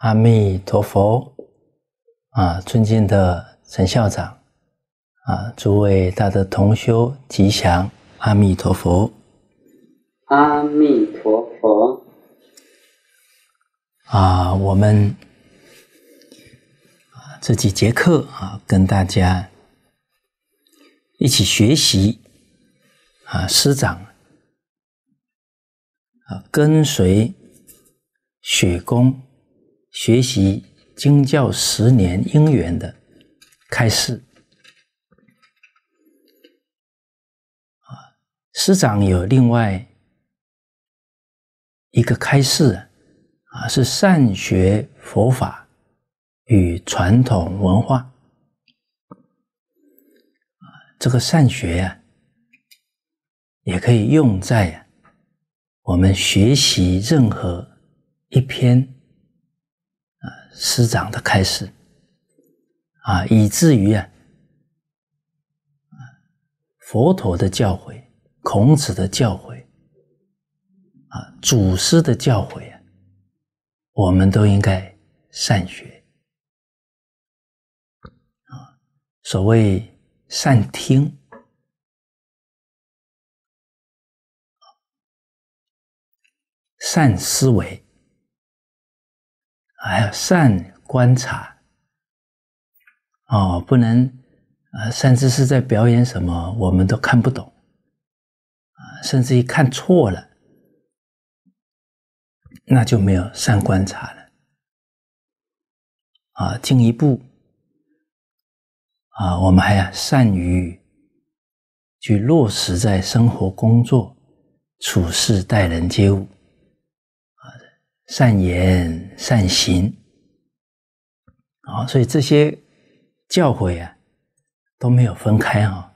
阿弥陀佛，啊，尊敬的陈校长，啊，诸位大的同修吉祥，阿弥陀佛，阿弥陀佛，啊，我们这几节课啊，跟大家一起学习，啊，师长，啊，跟随雪公。学习经教十年因缘的开示啊，师长有另外一个开示啊，是善学佛法与传统文化这个善学啊，也可以用在我们学习任何一篇。师长的开始，啊，以至于啊，佛陀的教诲、孔子的教诲、啊祖师的教诲啊，我们都应该善学啊。所谓善听、善思维。还要善观察，哦，不能啊，甚至是在表演什么，我们都看不懂，啊，甚至一看错了，那就没有善观察了，啊，进一步，啊，我们还要善于去落实在生活、工作、处事、待人接物。善言、善行，啊，所以这些教诲啊都没有分开啊，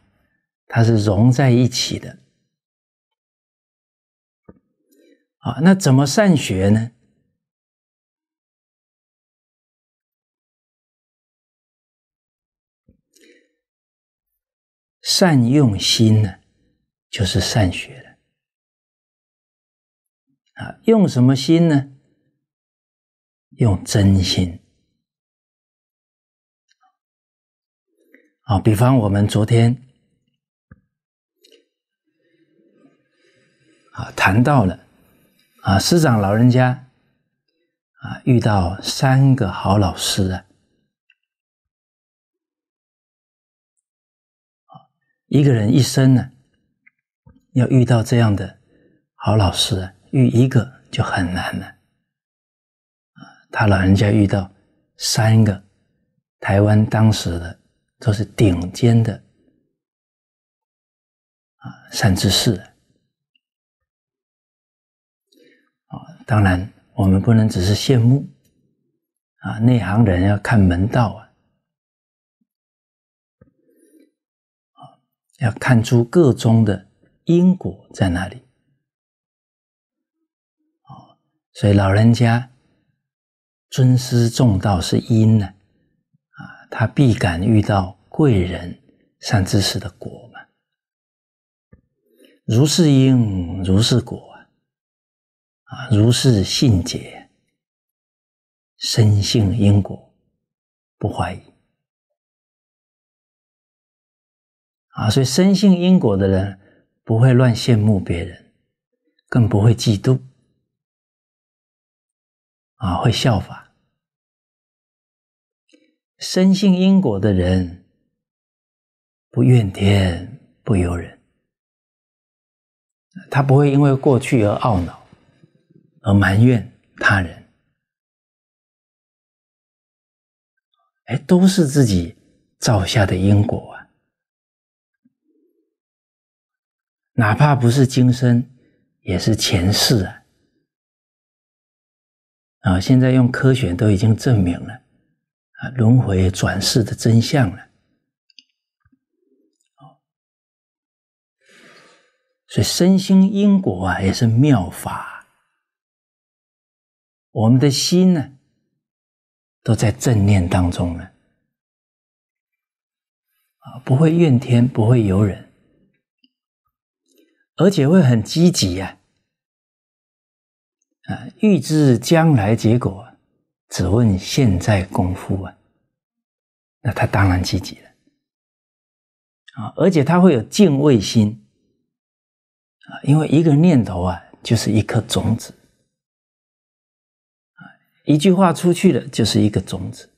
它是融在一起的。啊，那怎么善学呢？善用心呢，就是善学了。啊，用什么心呢？用真心啊！比方我们昨天啊谈到了啊，师长老人家啊遇到三个好老师啊。一个人一生呢，要遇到这样的好老师啊，遇一个就很难了。他老人家遇到三个台湾当时的都是顶尖的啊善知识啊，当然我们不能只是羡慕啊，内行人要看门道啊，要看出各中的因果在哪里啊，所以老人家。尊师重道是因呢，啊，他必敢遇到贵人善知识的果嘛。如是因，如是果，啊，如是信解，深信因果，不怀疑，啊，所以深信因果的人不会乱羡慕别人，更不会嫉妒。啊，会效法。深信因果的人，不怨天，不由人。他不会因为过去而懊恼，而埋怨他人。哎，都是自己造下的因果啊！哪怕不是今生，也是前世啊。啊，现在用科学都已经证明了，啊，轮回转世的真相了。所以身心因果啊，也是妙法。我们的心呢，都在正念当中呢，啊，不会怨天，不会尤人，而且会很积极啊。啊，预知将来结果啊，只问现在功夫啊。那他当然积极了啊，而且他会有敬畏心啊，因为一个念头啊，就是一颗种子啊，一句话出去了，就是一个种子。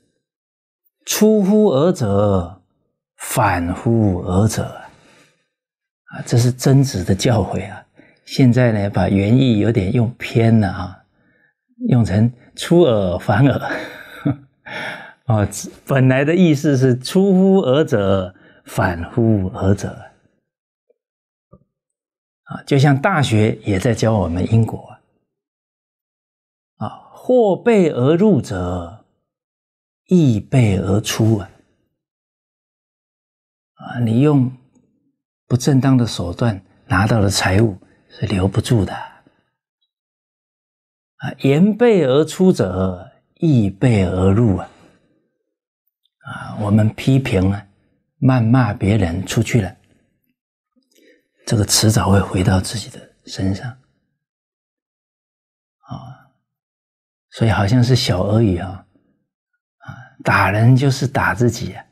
出乎尔者，反乎尔者啊，这是真子的教诲啊。现在呢，把原意有点用偏了啊，用成出尔反尔啊，本来的意思是出乎尔者反乎尔者啊，就像大学也在教我们因果啊，啊，获备而入者易备而出啊，啊，你用不正当的手段拿到了财物。是留不住的啊！言悖而出者，意悖而入啊！啊，我们批评了、谩骂别人出去了，这个迟早会回到自己的身上啊！所以好像是小儿语啊！啊，打人就是打自己啊！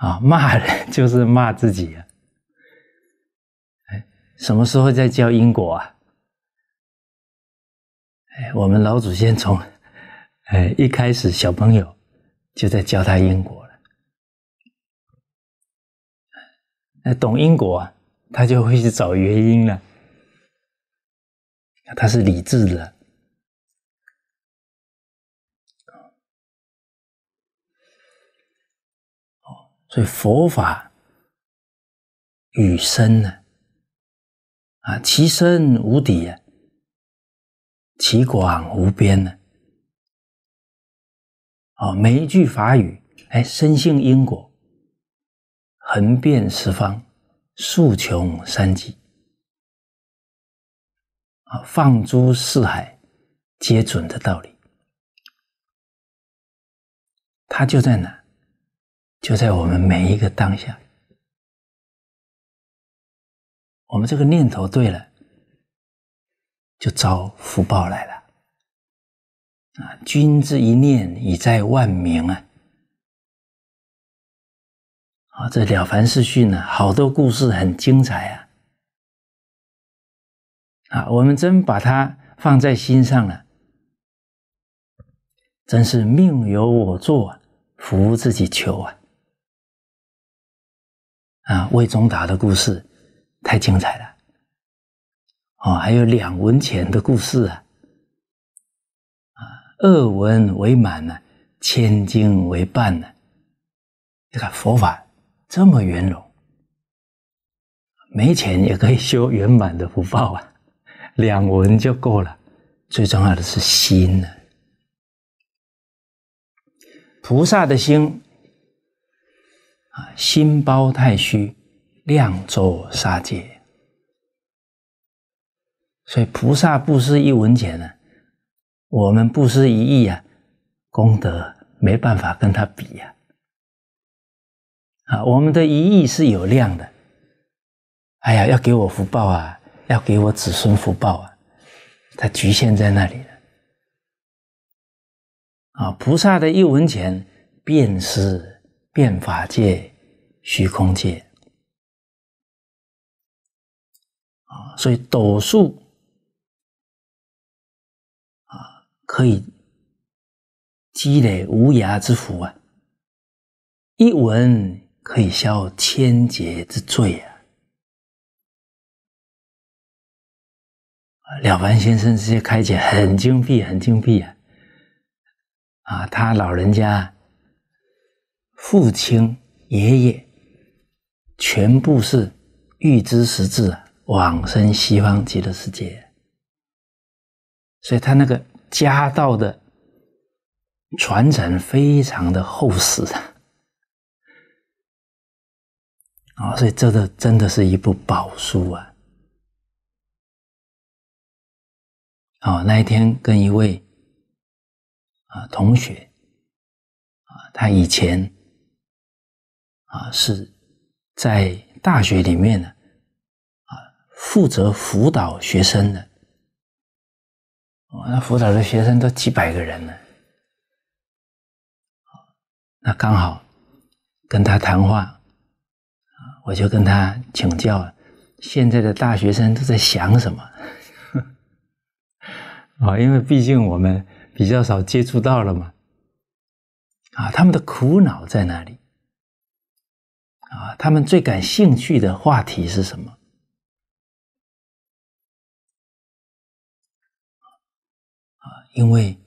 啊，骂人就是骂自己啊！什么时候在教因果啊？哎，我们老祖先从哎一开始，小朋友就在教他因果了。那懂因果，他就会去找原因了。他是理智的。哦，所以佛法与生呢？啊，其深无底呀，其广无边呢。啊，每一句法语，哎，深信因果，横遍十方，数穷三极，啊，放诸四海皆准的道理，它就在哪？就在我们每一个当下。我们这个念头对了，就招福报来了啊！君子一念已在万民啊！啊，这《了凡四训》呢，好多故事很精彩啊！啊，我们真把它放在心上了，真是命由我做，福自己求啊！啊，魏忠达的故事。太精彩了！哦，还有两文钱的故事啊！啊，二文为满呢，千金为伴呢。你看佛法这么圆融，没钱也可以修圆满的福报啊，两文就够了。最重要的是心呢，菩萨的心啊，心包太虚。量舟杀戒，所以菩萨布施一文钱呢，我们布施一亿啊，功德没办法跟他比呀。啊，我们的一亿是有量的，哎呀，要给我福报啊，要给我子孙福报啊，他局限在那里了。啊，菩萨的一文钱便是变法界、虚空界。所以斗数啊，可以积累无涯之福啊！一文可以消千劫之罪啊！了凡先生这些开解很精辟，很精辟啊！啊，他老人家父亲、爷爷全部是玉知识字啊。往生西方极乐世界，所以他那个家道的传承非常的厚实啊，所以这个真的是一部宝书啊！啊，那一天跟一位啊同学啊，他以前啊是在大学里面呢。负责辅导学生的，我那辅导的学生都几百个人呢。那刚好跟他谈话，我就跟他请教：现在的大学生都在想什么？啊，因为毕竟我们比较少接触到了嘛。啊，他们的苦恼在哪里？啊，他们最感兴趣的话题是什么？因为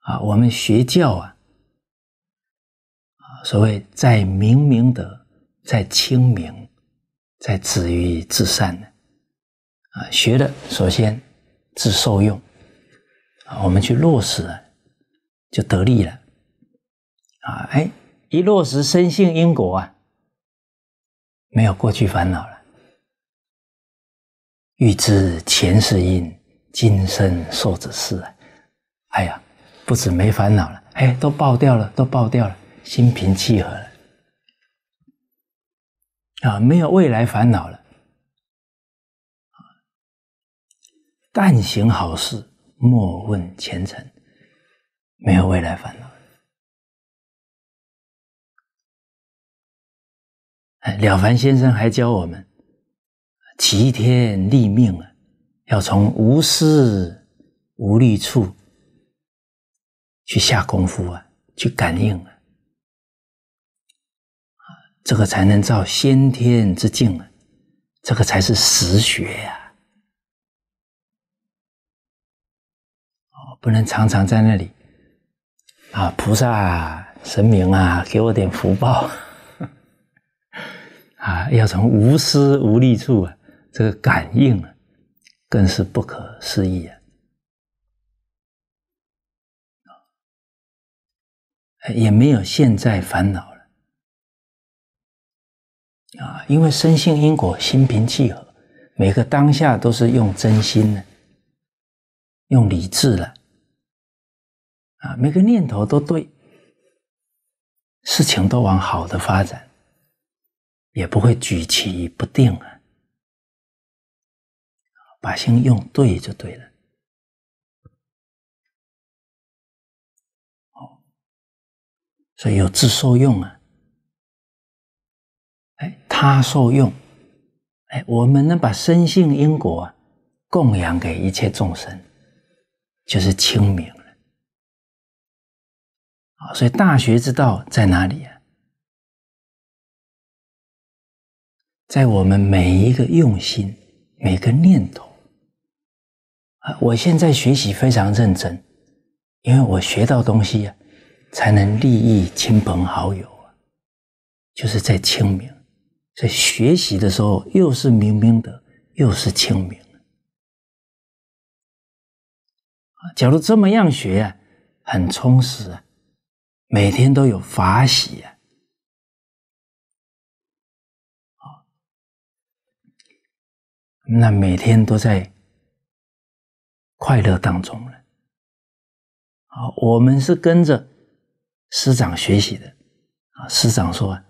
啊，我们学教啊，所谓在明明德，在清明，在止于至善的啊，学的首先自受用啊，我们去落实就得力了啊，哎，一落实生性因果啊，没有过去烦恼了，欲知前世因。今生受者是啊，哎呀，不止没烦恼了，哎，都爆掉了，都爆掉了，心平气和了，啊，没有未来烦恼了，但行好事，莫问前程，没有未来烦恼。了凡先生还教我们，齐天立命啊。要从无私无利处去下功夫啊，去感应啊，这个才能造先天之境啊，这个才是实学呀！哦，不能常常在那里啊，菩萨神明啊，给我点福报 啊！要从无私无利处啊，这个感应啊。更是不可思议啊！也没有现在烦恼了啊！因为深信因果，心平气和，每个当下都是用真心的，用理智了啊！每个念头都对，事情都往好的发展，也不会举棋不定啊！把心用对就对了，好，所以有自受用啊，哎，他受用，哎，我们能把生性因果供养给一切众生，就是清明了，啊，所以《大学》之道在哪里啊？在我们每一个用心，每个念头。我现在学习非常认真，因为我学到东西呀，才能利益亲朋好友啊。就是在清明，在学习的时候，又是明明德，又是清明。假如这么样学，很充实啊，每天都有法喜啊。那每天都在。快乐当中了，啊，我们是跟着师长学习的啊。师长说：“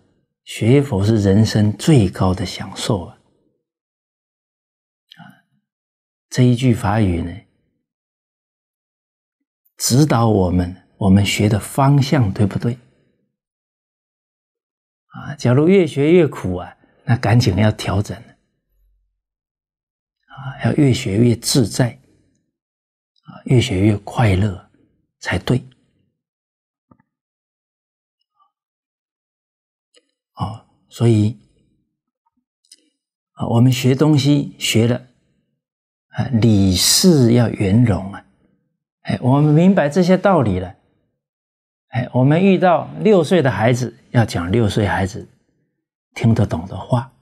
学佛是人生最高的享受啊！”啊，这一句法语呢，指导我们我们学的方向对不对？啊，假如越学越苦啊，那赶紧要调整了啊，要越学越自在。啊，越学越快乐才对啊！所以啊，我们学东西学了啊，理事要圆融啊！哎，我们明白这些道理了，哎，我们遇到六岁的孩子，要讲六岁孩子听得懂的话，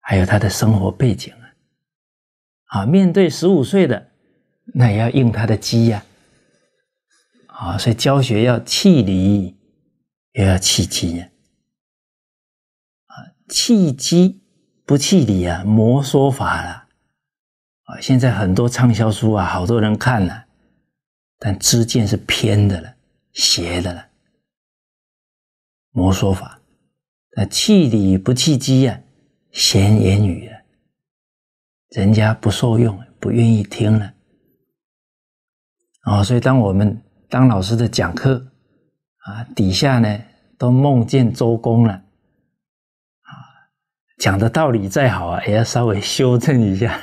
还有他的生活背景啊！啊，面对十五岁的。那也要用他的机呀，啊，所以教学要气理，也要气机呀，啊，气机不气理啊，魔说法了，啊，现在很多畅销书啊，好多人看了，但知见是偏的了，邪的了，魔说法，那气理不气机呀，闲言语啊，人家不受用，不愿意听了。啊，所以当我们当老师的讲课啊，底下呢都梦见周公了，啊，讲的道理再好啊，也要稍微修正一下，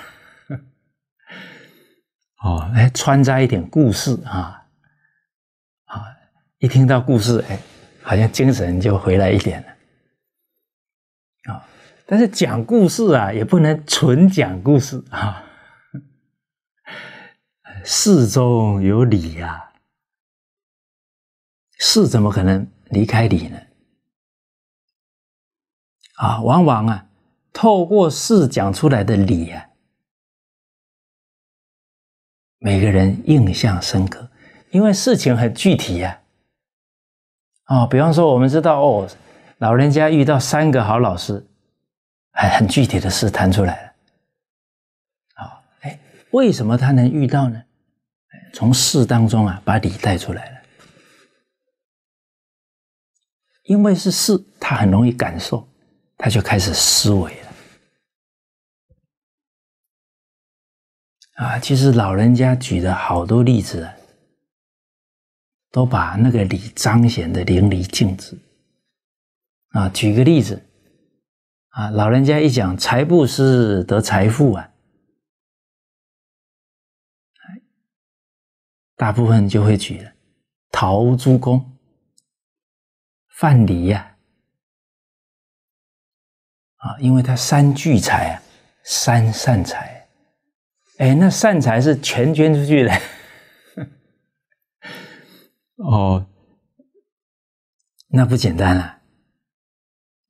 哦，哎，穿插一点故事啊，啊，一听到故事，哎，好像精神就回来一点了，啊，但是讲故事啊，也不能纯讲故事啊。事中有理呀，事怎么可能离开理呢？啊，往往啊，透过事讲出来的理啊，每个人印象深刻，因为事情很具体呀。啊，比方说我们知道哦，老人家遇到三个好老师，很很具体的事谈出来了。好，哎，为什么他能遇到呢？从事当中啊，把理带出来了，因为是事，他很容易感受，他就开始思维了。啊，其实老人家举的好多例子，都把那个理彰显的淋漓尽致。啊，举个例子，啊，老人家一讲财布施得财富啊。大部分就会举陶朱公、范蠡呀，啊，因为他三聚财啊，三善财，哎，那善财是全捐出去的，哦，那不简单了，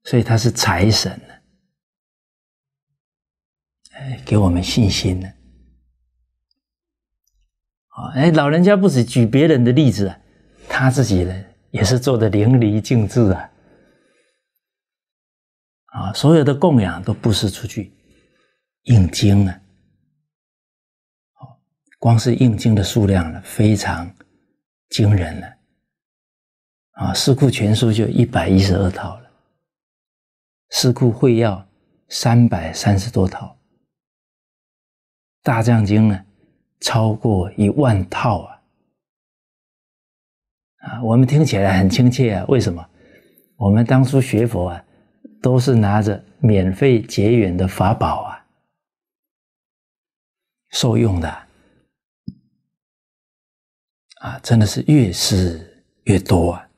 所以他是财神呢，给我们信心呢。哎，老人家不止举别人的例子啊，他自己呢也是做的淋漓尽致啊！啊，所有的供养都布施出去，印经啊，光是印经的数量呢非常惊人了啊！《四库全书》就一百一十二套了，《四库会要》三百三十多套，《大藏经》呢？超过一万套啊！啊，我们听起来很亲切啊。为什么？我们当初学佛啊，都是拿着免费结缘的法宝啊，受用的啊，真的是越施越多啊。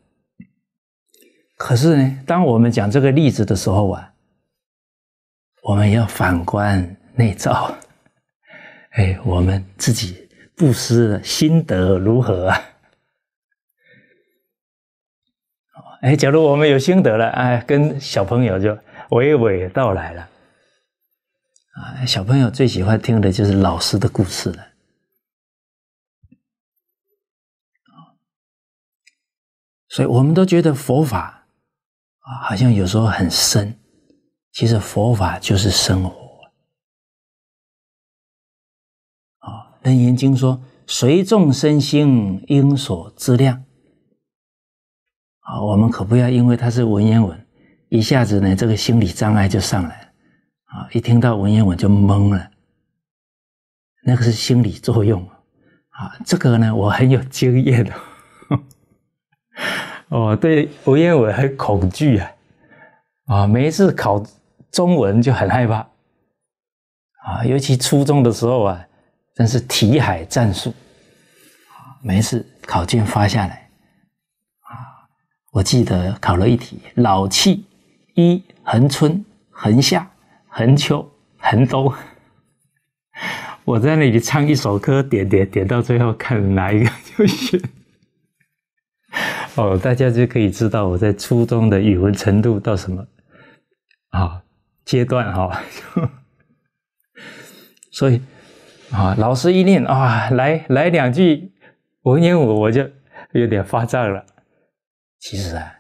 可是呢，当我们讲这个例子的时候啊，我们要反观内照。哎，我们自己布施的心得如何啊？哎，假如我们有心得了，哎，跟小朋友就娓娓道来了。啊，小朋友最喜欢听的就是老师的故事了。所以，我们都觉得佛法啊，好像有时候很深。其实，佛法就是生活。楞严经说：“随众生心，应所知量。”啊，我们可不要因为它是文言文，一下子呢，这个心理障碍就上来了。啊，一听到文言文就懵了，那个是心理作用。啊，这个呢，我很有经验的。我对文言文很恐惧啊。啊，每次考中文就很害怕。啊，尤其初中的时候啊。真是题海战术，没事，考卷发下来，啊，我记得考了一题，老气，一横春，横夏，横秋，横冬，我在那里唱一首歌，点点点到最后看哪一个就选，哦，大家就可以知道我在初中的语文程度到什么，啊，阶段哈，所以。啊，老师一念啊，来来两句文言文，我就有点发胀了。其实啊，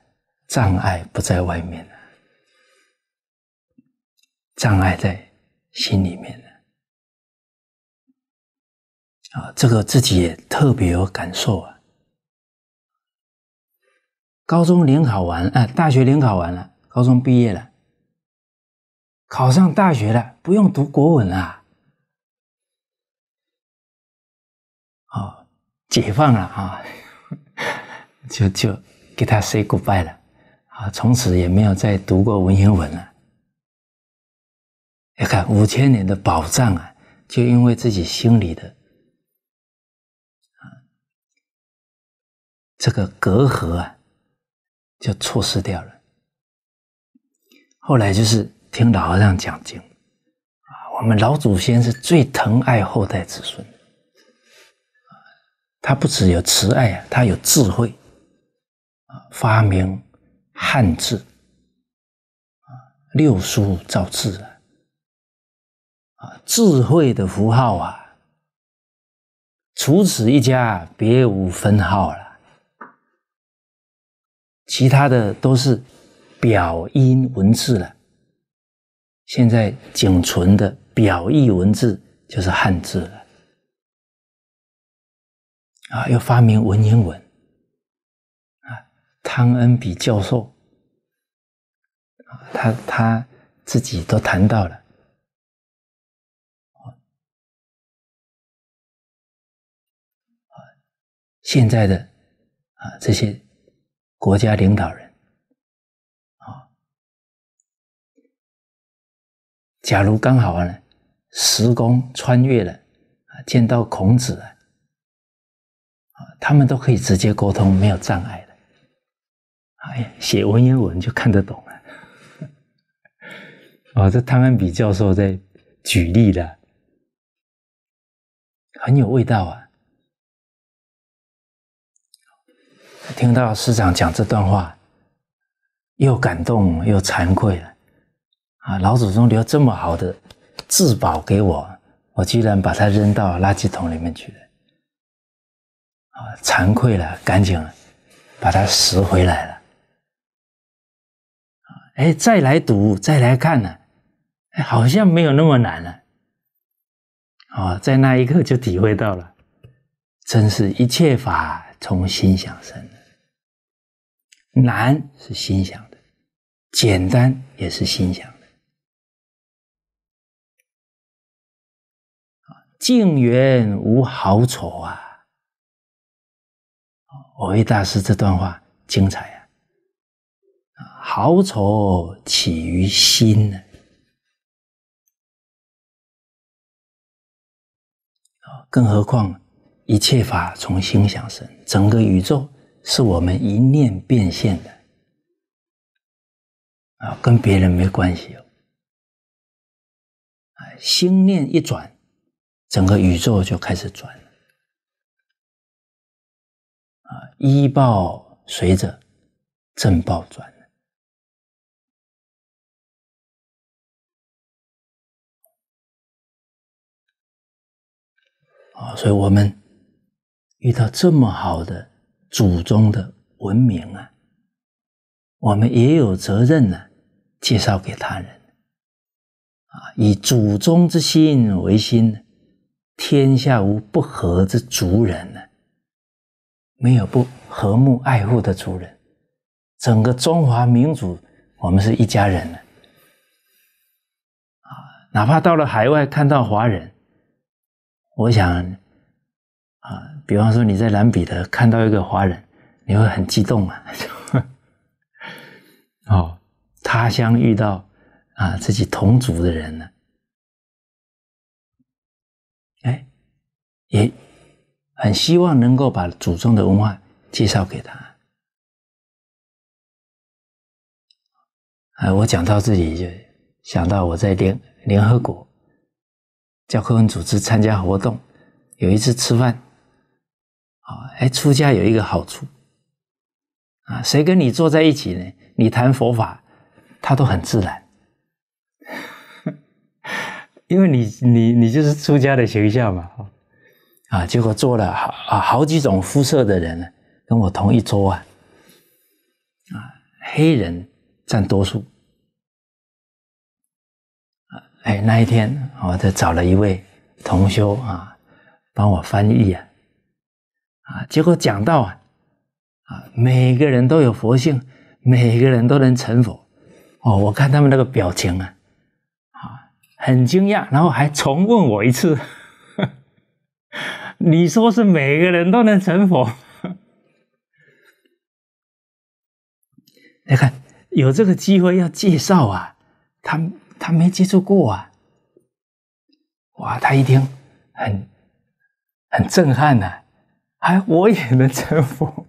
障碍不在外面障碍在心里面啊，这个自己也特别有感受啊。高中联考完啊，大学联考完了，高中毕业了，考上大学了，不用读国文了。解放了啊，就就给他 say goodbye 了啊，从此也没有再读过文言文了。你看五千年的宝藏啊，就因为自己心里的啊这个隔阂啊，就错失掉了。后来就是听老和尚讲经啊，我们老祖先是最疼爱后代子孙。他不只有慈爱啊，他有智慧，啊，发明汉字，啊，六书造字啊，啊，智慧的符号啊，除此一家别无分号了，其他的都是表音文字了，现在仅存的表意文字就是汉字了。啊，要发明文言文，啊，汤恩比教授，啊，他他自己都谈到了，啊，现在的啊这些国家领导人，啊，假如刚好呢，时空穿越了，啊，见到孔子了。他们都可以直接沟通，没有障碍的。哎，写文言文就看得懂了。啊，这汤恩比教授在举例的，很有味道啊！听到师长讲这段话，又感动又惭愧了。啊，老祖宗留这么好的至宝给我，我居然把它扔到垃圾桶里面去了。惭愧了，赶紧把它拾回来了。哎，再来读，再来看呢，好像没有那么难了。哦，在那一刻就体会到了，真是一切法从心想生的，难是心想的，简单也是心想的。啊，境缘无好丑啊。我为大师这段话精彩啊，啊，好丑起于心呢。啊，更何况一切法从心想生，整个宇宙是我们一念变现的啊，跟别人没关系哦。心念一转，整个宇宙就开始转。医报随着政报转了啊，所以我们遇到这么好的祖宗的文明啊，我们也有责任呢，介绍给他人啊，以祖宗之心为心，天下无不和之族人呢。没有不和睦爱护的族人，整个中华民族，我们是一家人啊，哪怕到了海外看到华人，我想，啊，比方说你在南彼得看到一个华人，你会很激动啊！哦，他乡遇到啊自己同族的人呢，哎，也。很希望能够把祖宗的文化介绍给他。哎，我讲到这里就想到我在联联合国教科文组织参加活动，有一次吃饭，啊，哎，出家有一个好处，啊，谁跟你坐在一起呢？你谈佛法，他都很自然，因为你你你就是出家的形象嘛，哈。啊，结果做了好啊好几种肤色的人呢，跟我同一桌啊，啊，黑人占多数啊。哎，那一天我就找了一位同修啊，帮我翻译啊，啊，结果讲到啊，啊，每个人都有佛性，每个人都能成佛。哦，我看他们那个表情啊，啊，很惊讶，然后还重问我一次。你说是每个人都能成佛？你看有这个机会要介绍啊，他他没接触过啊，哇，他一听很很震撼呐，哎，我也能成佛，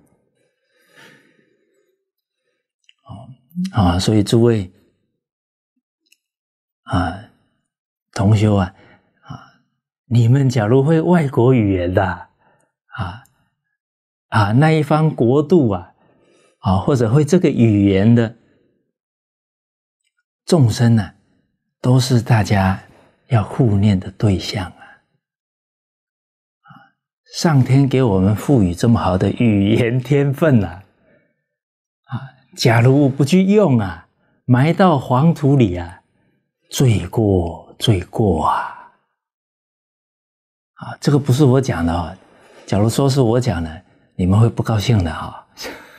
啊，所以诸位啊，同修啊。你们假如会外国语言的，啊啊那一方国度啊，啊或者会这个语言的众生呢，都是大家要互念的对象啊。啊，上天给我们赋予这么好的语言天分啊，啊，假如不去用啊，埋到黄土里啊，罪过罪过啊！啊，这个不是我讲的啊！假如说是我讲的，你们会不高兴的啊！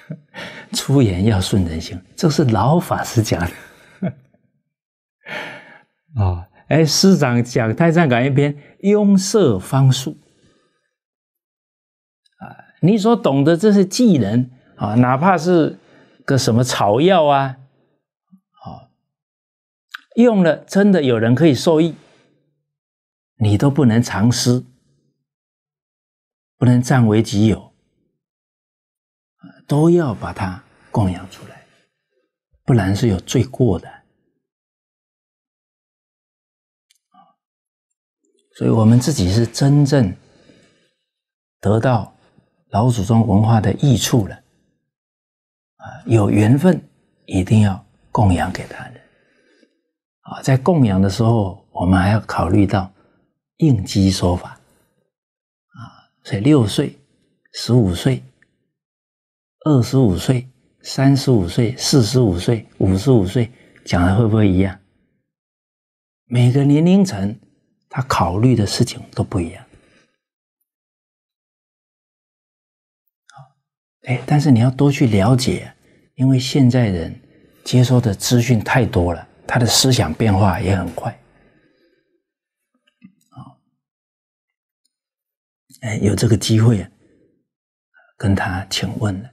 出言要顺人性，这是老法师讲的啊。哎，师长讲《太上感应篇》，庸色方术啊，你所懂得这些技能啊，哪怕是个什么草药啊，啊，用了，真的有人可以受益，你都不能藏私。不能占为己有，都要把它供养出来，不然是有罪过的。所以，我们自己是真正得到老祖宗文化的益处了。啊，有缘分一定要供养给他人。啊，在供养的时候，我们还要考虑到应激说法。所以六岁、十五岁、二十五岁、三十五岁、四十五岁、五十五岁讲的会不会一样？每个年龄层他考虑的事情都不一样。好，哎，但是你要多去了解，因为现在人接收的资讯太多了，他的思想变化也很快。哎，有这个机会，跟他请问了。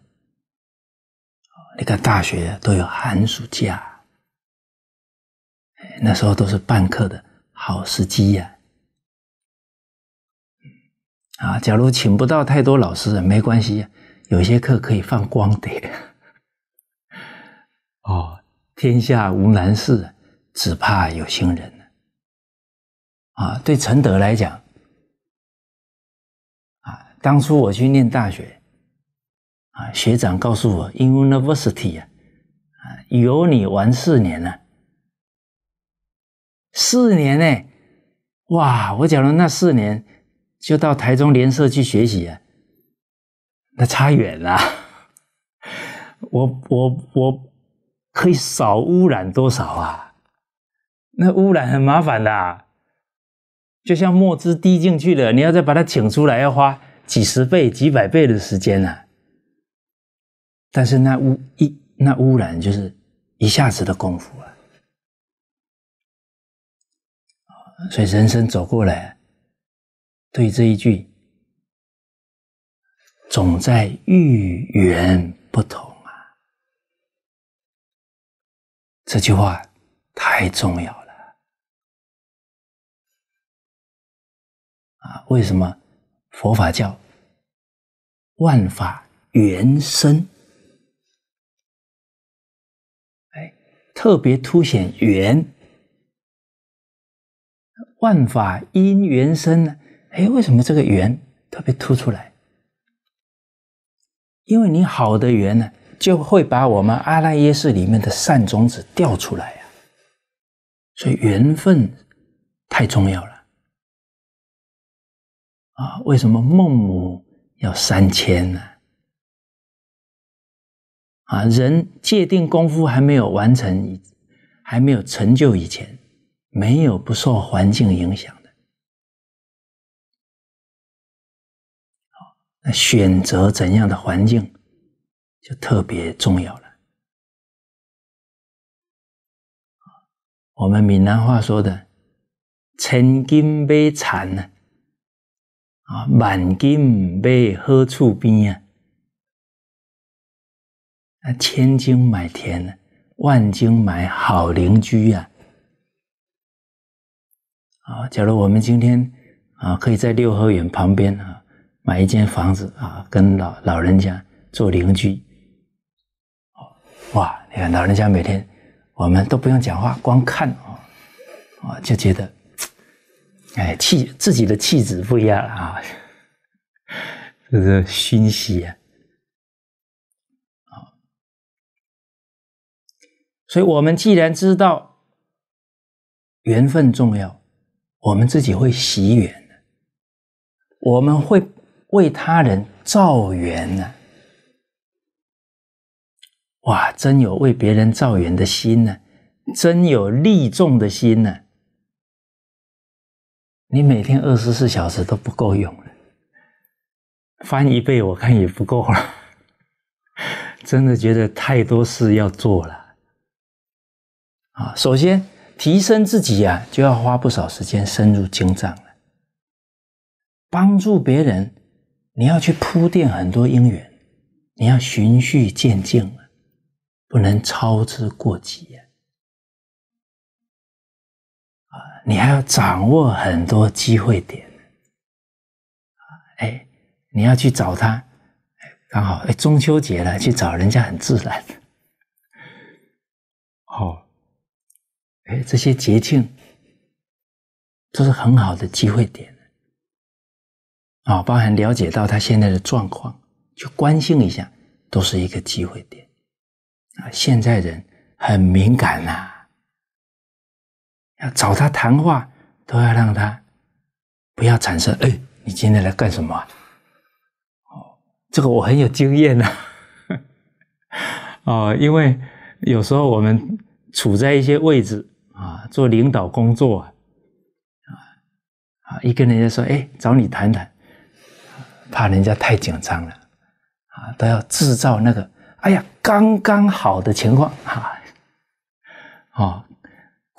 你看大学都有寒暑假，那时候都是半课的好时机呀。啊，假如请不到太多老师，没关系，有些课可以放光碟。哦，天下无难事，只怕有心人。啊，对陈德来讲。当初我去念大学，啊，学长告诉我，University 啊，啊，有你玩四年了。」四年呢，哇！我讲的那四年，就到台中联社去学习啊，那差远了，我我我可以少污染多少啊？那污染很麻烦的，就像墨汁滴进去了，你要再把它请出来，要花。几十倍、几百倍的时间啊，但是那污一那污染就是一下子的功夫啊，啊，所以人生走过来，对这一句“总在遇缘不同”啊，这句话太重要了，啊，为什么？佛法叫“万法缘生”，哎，特别凸显缘。万法因缘生呢？哎，为什么这个缘特别突出来？因为你好的缘呢，就会把我们阿赖耶识里面的善种子调出来啊，所以缘分太重要了。啊，为什么孟母要三迁呢？啊，人界定功夫还没有完成，还没有成就以前，没有不受环境影响的。好，那选择怎样的环境，就特别重要了。我们闽南话说的“千金悲惨”呢？啊，满金买好厝边啊，啊，千金买田，万金买好邻居啊！啊，假如我们今天啊，可以在六合园旁边啊，买一间房子啊，跟老老人家做邻居，哇，你看老人家每天我们都不用讲话，光看啊啊，就觉得。哎，气自己的气质不一样了啊，这个熏习啊，所以，我们既然知道缘分重要，我们自己会喜缘，我们会为他人造缘呢。哇，真有为别人造缘的心呢，真有利众的心呢。你每天二十四小时都不够用了，翻一倍我看也不够了，真的觉得太多事要做了。啊，首先提升自己呀，就要花不少时间深入精藏了；帮助别人，你要去铺垫很多因缘，你要循序渐进不能操之过急呀。你还要掌握很多机会点，哎，你要去找他，刚好哎，中秋节了去找人家很自然哦，哎，这些捷径都是很好的机会点，啊，包含了解到他现在的状况，去关心一下，都是一个机会点，啊，现在人很敏感呐。要找他谈话，都要让他不要产生哎，你今天来干什么？哦，这个我很有经验啊！哦，因为有时候我们处在一些位置啊，做领导工作啊，啊，一跟人家说哎，找你谈谈，怕人家太紧张了啊，都要制造那个哎呀，刚刚好的情况啊，哦，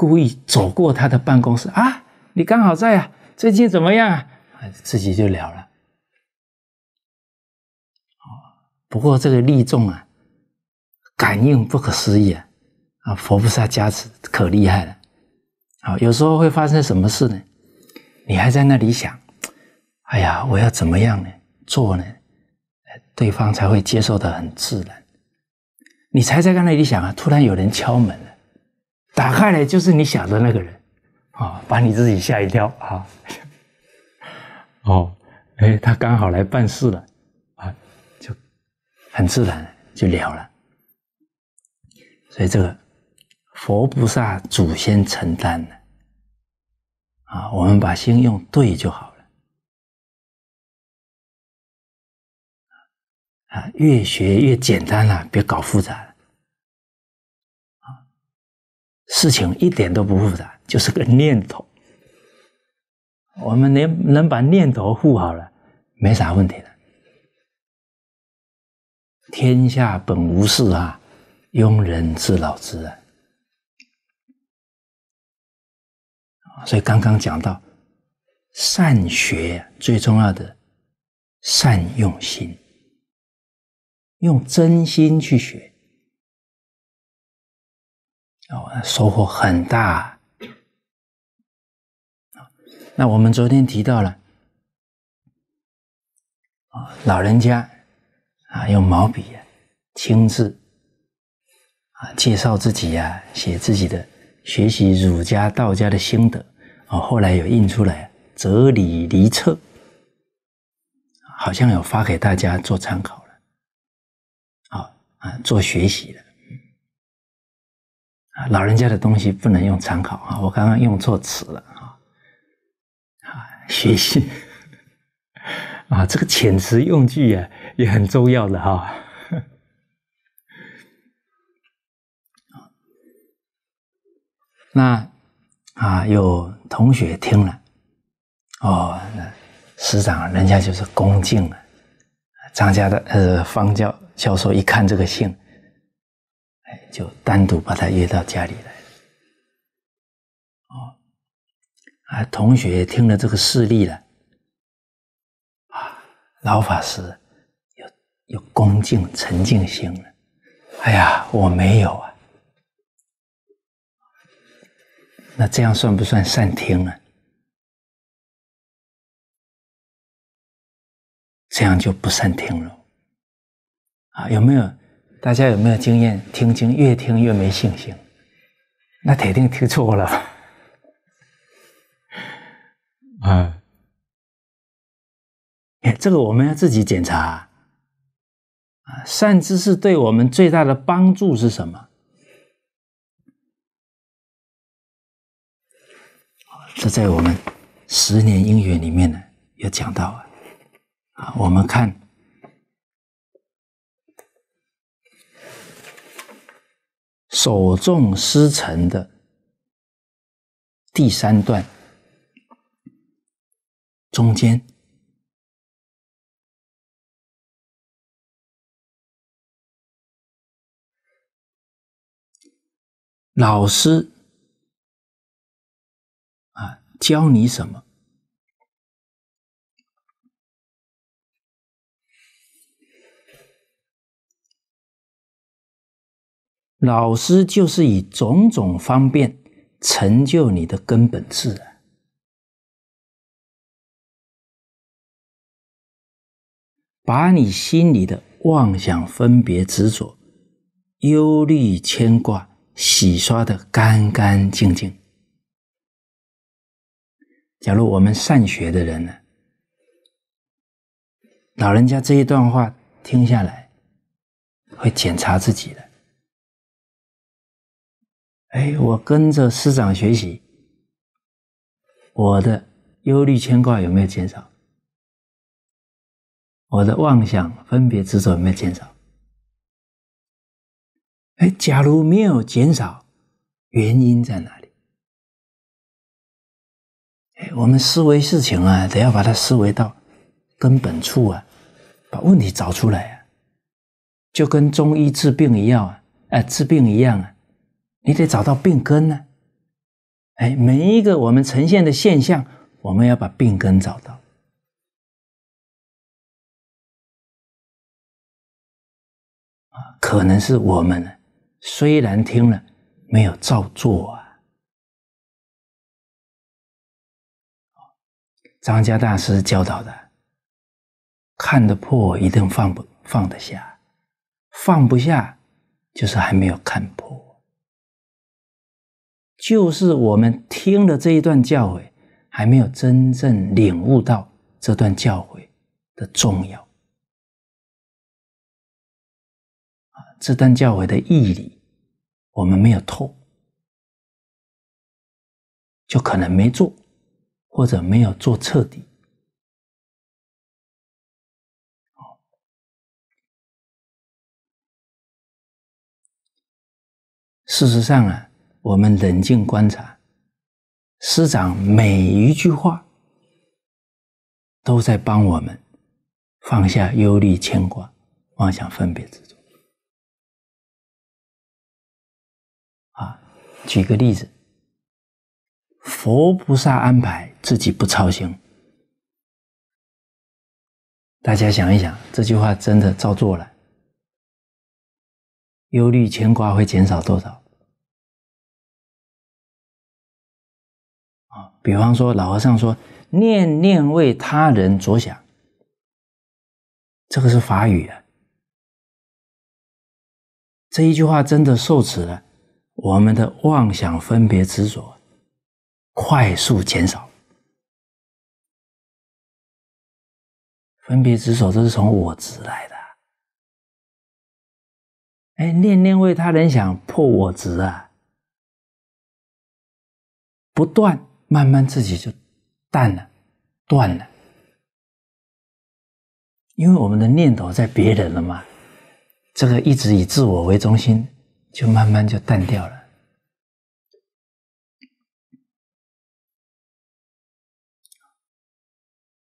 故意走过他的办公室啊，你刚好在啊，最近怎么样啊？自己就聊了。不过这个利众啊，感应不可思议啊，啊，佛菩萨加持可厉害了。啊，有时候会发生什么事呢？你还在那里想，哎呀，我要怎么样呢？做呢，对方才会接受的很自然。你猜猜刚才你想啊，突然有人敲门了。打开来就是你想的那个人，啊，把你自己吓一跳啊！哦，哎，他刚好来办事了，啊，就很自然就聊了。所以这个佛菩萨祖先承担的，啊，我们把心用对就好了。啊，越学越简单了，别搞复杂。事情一点都不复杂，就是个念头。我们能能把念头护好了，没啥问题了。天下本无事啊，庸人自扰之啊。所以刚刚讲到，善学最重要的善用心，用真心去学。啊，收获很大。那我们昨天提到了啊，老人家啊，用毛笔啊，亲自啊，介绍自己呀，写自己的学习儒家、道家的心得啊，后来有印出来《哲理离册》，好像有发给大家做参考了。好啊，做学习的。老人家的东西不能用参考啊！我刚刚用错词了啊啊，学习啊，这个遣词用句呀，也很重要的哈。那啊，有同学听了哦，那师长人家就是恭敬了。张家的呃，方教教授一看这个信。就单独把他约到家里来，哦，啊，同学听了这个事例了，啊，老法师，有有恭敬沉静心了，哎呀，我没有啊，那这样算不算善听呢？这样就不善听了，啊，有没有？大家有没有经验？听经越听越没信心，那铁定听错了。啊，这个我们要自己检查。啊，善知识对我们最大的帮助是什么？这在我们十年因缘里面呢，有讲到啊。啊，我们看。首重师承的第三段中间，老师啊，教你什么？老师就是以种种方便成就你的根本自然，把你心里的妄想、分别、执着、忧虑、牵挂洗刷的干干净净。假如我们善学的人呢，老人家这一段话听下来，会检查自己的。哎，我跟着师长学习，我的忧虑牵挂有没有减少？我的妄想分别执着有没有减少？哎，假如没有减少，原因在哪里？哎，我们思维事情啊，得要把它思维到根本处啊，把问题找出来啊，就跟中医治病一样啊，哎，治病一样啊。你得找到病根呢，哎，每一个我们呈现的现象，我们要把病根找到。可能是我们虽然听了，没有照做啊。张家大师教导的，看得破一定放不放得下，放不下就是还没有看破。就是我们听了这一段教诲，还没有真正领悟到这段教诲的重要这段教诲的意义我们没有透，就可能没做，或者没有做彻底。事实上啊。我们冷静观察，师长每一句话都在帮我们放下忧虑、牵挂、妄想、分别之中。啊，举个例子，佛菩萨安排自己不操心，大家想一想，这句话真的照做了，忧虑牵挂会减少多少？比方说，老和尚说：“念念为他人着想”，这个是法语啊。这一句话真的受持了，我们的妄想分别执着快速减少。分别执着这是从我执来的。哎，念念为他人想，破我执啊，不断。慢慢自己就淡了，断了，因为我们的念头在别人了嘛。这个一直以自我为中心，就慢慢就淡掉了。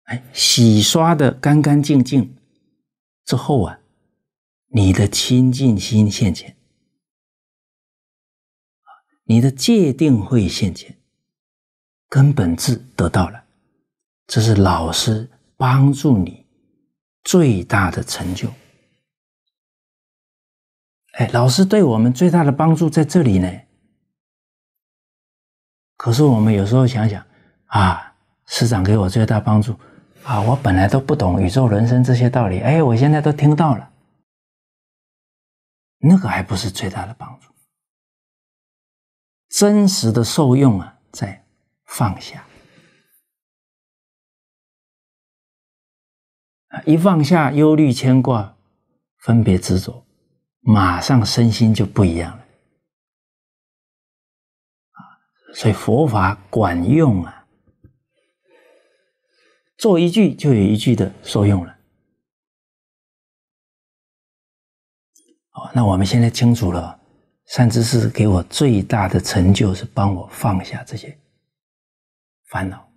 哎，洗刷的干干净净之后啊，你的亲近心现前，你的界定会现前。根本智得到了，这是老师帮助你最大的成就。哎，老师对我们最大的帮助在这里呢。可是我们有时候想想，啊，师长给我最大帮助，啊，我本来都不懂宇宙人生这些道理，哎，我现在都听到了，那个还不是最大的帮助。真实的受用啊，在。放下，一放下忧虑、牵挂、分别、执着，马上身心就不一样了。所以佛法管用啊，做一句就有一句的受用了。那我们现在清楚了，善知识给我最大的成就是帮我放下这些。烦恼。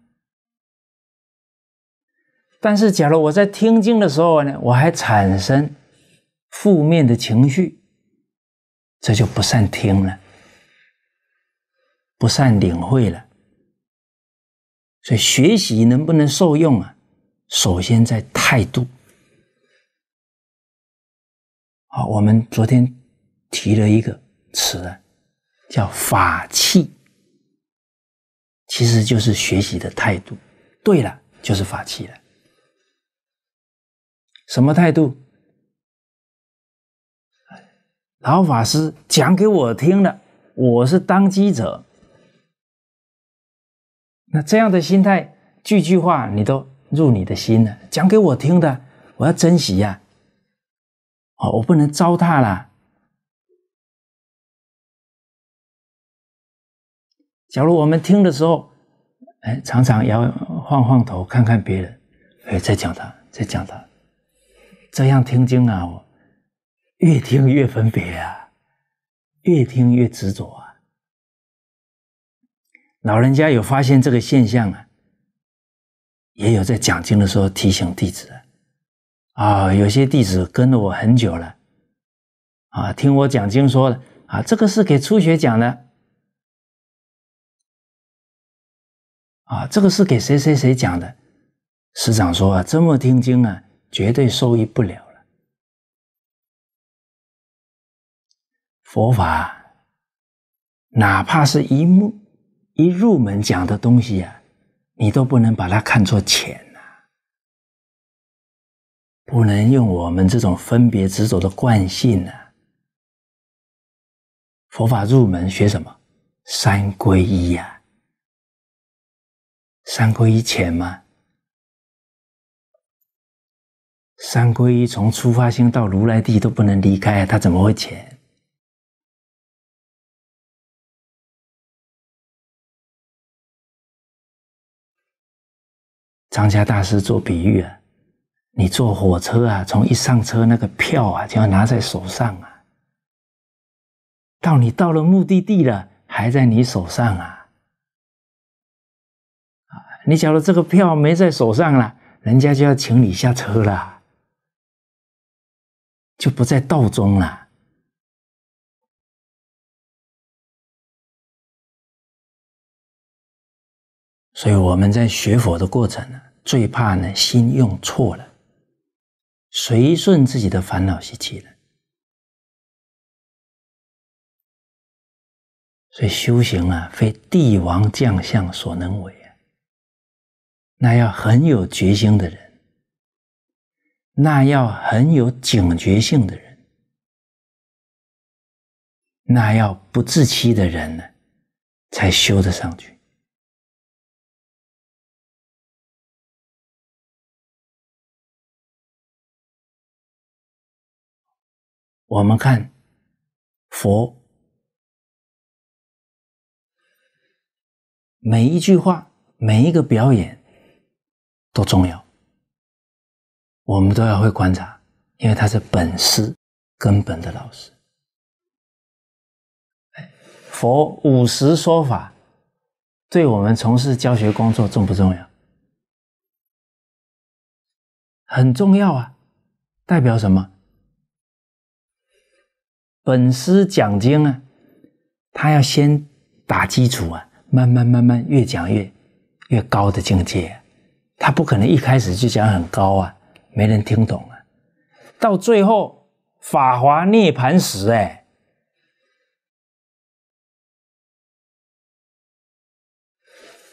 但是，假如我在听经的时候呢，我还产生负面的情绪，这就不善听了，不善领会了。所以，学习能不能受用啊？首先在态度。好，我们昨天提了一个词啊，叫法器。其实就是学习的态度，对了就是法器了。什么态度？老法师讲给我听了，我是当机者。那这样的心态，句句话你都入你的心了。讲给我听的，我要珍惜呀。哦，我不能糟蹋了。假如我们听的时候，哎，常常摇晃晃头，看看别人，哎，再讲他，再讲他，这样听经啊，越听越分别啊，越听越执着啊。老人家有发现这个现象啊，也有在讲经的时候提醒弟子啊，啊，有些弟子跟了我很久了，啊，听我讲经说了，啊，这个是给初学讲的。啊，这个是给谁谁谁讲的？师长说啊，这么听经啊，绝对受益不了了。佛法哪怕是一目一入门讲的东西啊，你都不能把它看作浅呐，不能用我们这种分别执着的惯性啊。佛法入门学什么？三皈依呀。三归一浅吗？三归一从出发心到如来地都不能离开，他怎么会浅？张家大师做比喻啊，你坐火车啊，从一上车那个票啊就要拿在手上啊，到你到了目的地了，还在你手上啊。你假如这个票没在手上了，人家就要请你下车了，就不在道中了。所以我们在学佛的过程呢，最怕呢心用错了，随顺自己的烦恼习气了。所以修行啊，非帝王将相所能为。那要很有决心的人，那要很有警觉性的人，那要不自欺的人呢，才修得上去。我们看佛每一句话，每一个表演。都重要！我们都要会观察，因为他是本师，根本的老师。佛五十说法，对我们从事教学工作重不重要？很重要啊！代表什么？本师讲经啊，他要先打基础啊，慢慢慢慢越讲越越高的境界。他不可能一开始就讲很高啊，没人听懂啊。到最后法华涅槃时，哎，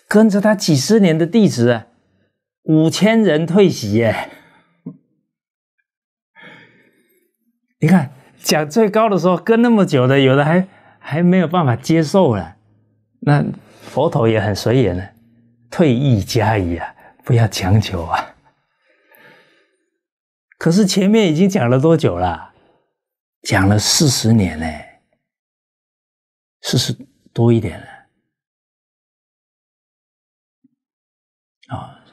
跟着他几十年的弟子啊，五千人退席耶。你看讲最高的时候，跟那么久的，有的还还没有办法接受了。那佛陀也很随缘呢，退一加一啊。不要强求啊！可是前面已经讲了多久了？讲了四十年呢，四十多一点了。啊，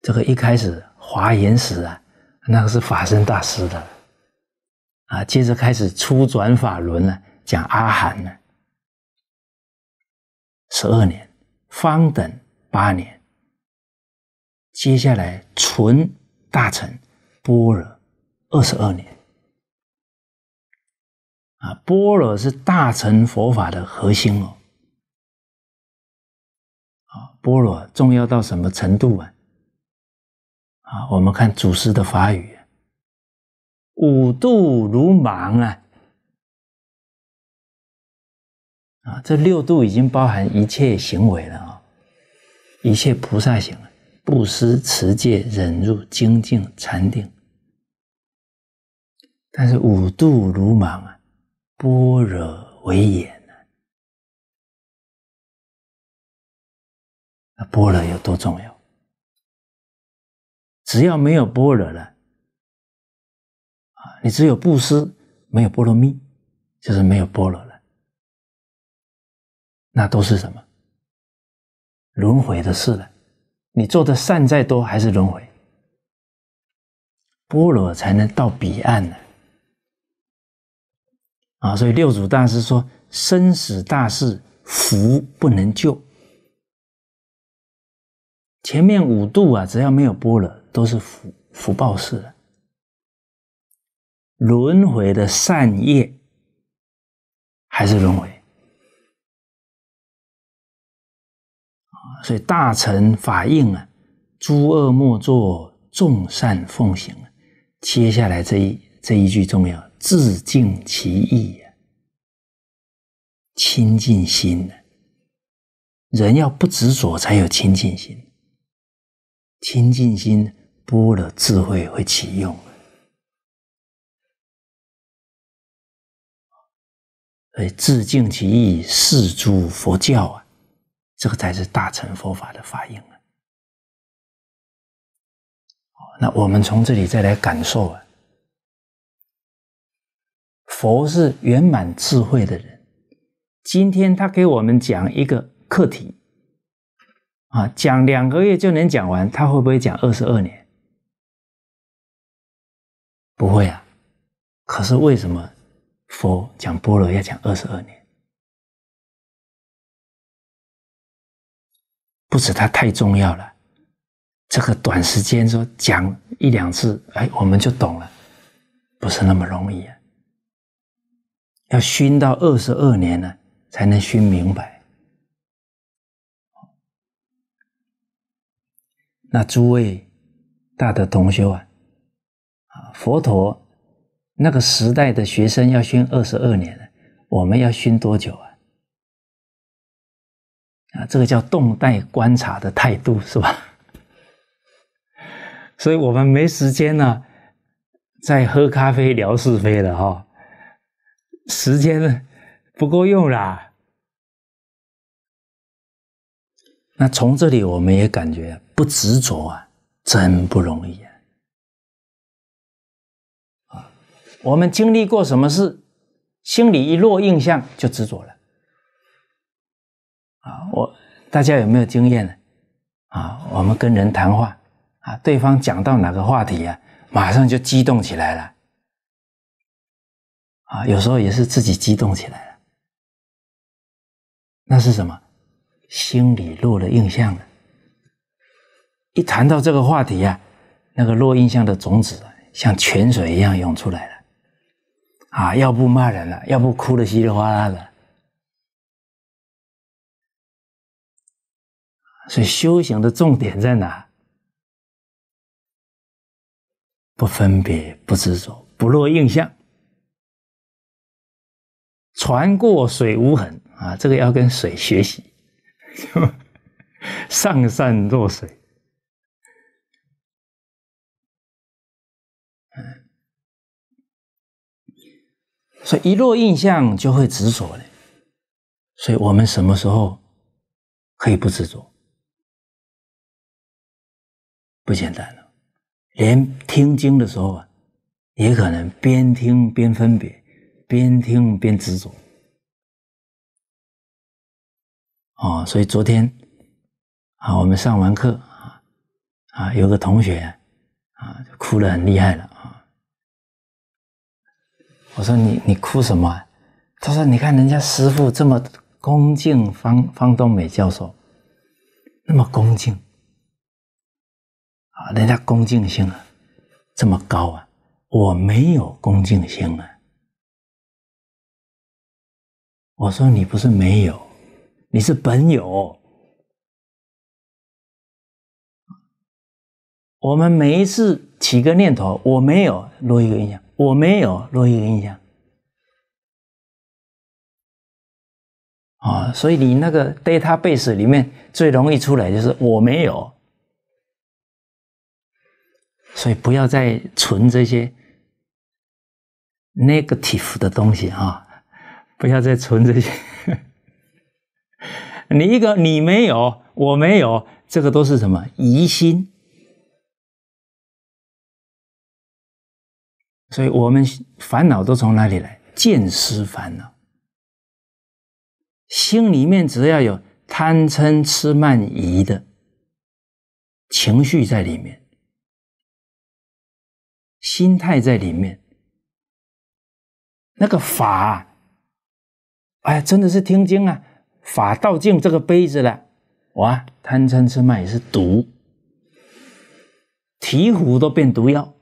这个一开始华严时啊，那个是法身大师的啊，接着开始初转法轮了，讲阿含呢，十二年，方等八年。接下来，纯大乘般若二十二年啊，般若是大乘佛法的核心哦。啊，般若重要到什么程度啊？啊，我们看祖师的法语，五度如盲啊，啊，这六度已经包含一切行为了啊，一切菩萨行。布施、持戒、忍辱、精进、禅定，但是五度如盲啊，般若为眼啊。那般若有多重要？只要没有般若了啊，你只有布施，没有波罗蜜，就是没有般若了。那都是什么？轮回的事了。你做的善再多，还是轮回，波罗才能到彼岸呢。啊，所以六祖大师说：“生死大事，福不能救。”前面五度啊，只要没有波罗，都是福福报式的轮回的善业，还是轮回。所以大乘法印啊，诸恶莫作，众善奉行。接下来这一这一句重要，自净其意呀，清净心呢。人要不执着，才有清净心。清净心波罗智慧会启用。所以自净其意，是诸佛教啊。这个才是大乘佛法的法印啊！那我们从这里再来感受啊。佛是圆满智慧的人，今天他给我们讲一个课题啊，讲两个月就能讲完，他会不会讲二十二年？不会啊。可是为什么佛讲般若要讲二十二年？不止它太重要了，这个短时间说讲一两次，哎，我们就懂了，不是那么容易啊。要熏到二十二年呢，才能熏明白。那诸位大的同学啊，啊，佛陀那个时代的学生要熏二十二年，我们要熏多久啊？啊，这个叫动态观察的态度是吧？所以我们没时间呢，在喝咖啡聊是非了哈，时间不够用啦。那从这里我们也感觉不执着啊，真不容易啊，我们经历过什么事，心里一落印象就执着了。啊，我大家有没有经验呢？啊，我们跟人谈话，啊，对方讲到哪个话题呀，马上就激动起来了。啊，有时候也是自己激动起来了。那是什么？心里落了印象了。一谈到这个话题呀，那个落印象的种子像泉水一样涌出来了。啊，要不骂人了，要不哭得稀里哗啦的。所以修行的重点在哪？不分别，不执着，不落印象。船过水无痕啊，这个要跟水学习，上善若水。所以一落印象就会执着了。所以我们什么时候可以不执着？不简单了，连听经的时候啊，也可能边听边分别，边听边执着，啊，所以昨天啊，我们上完课啊，啊，有个同学啊，哭得很厉害了啊，我说你你哭什么？他说你看人家师傅这么恭敬方方东美教授，那么恭敬。人家恭敬心啊，这么高啊！我没有恭敬心啊！我说你不是没有，你是本有。我们每一次起个念头，我没有落一个印象，我没有落一个印象啊！所以你那个 database 里面最容易出来就是我没有。所以不要再存这些 negative 的东西啊！不要再存这些，你一个你没有，我没有，这个都是什么疑心？所以，我们烦恼都从哪里来？见思烦恼，心里面只要有贪嗔痴慢疑的情绪在里面。心态在里面，那个法，哎，真的是听经啊！法倒进这个杯子了，哇，贪嗔痴慢也是毒，醍醐都变毒药，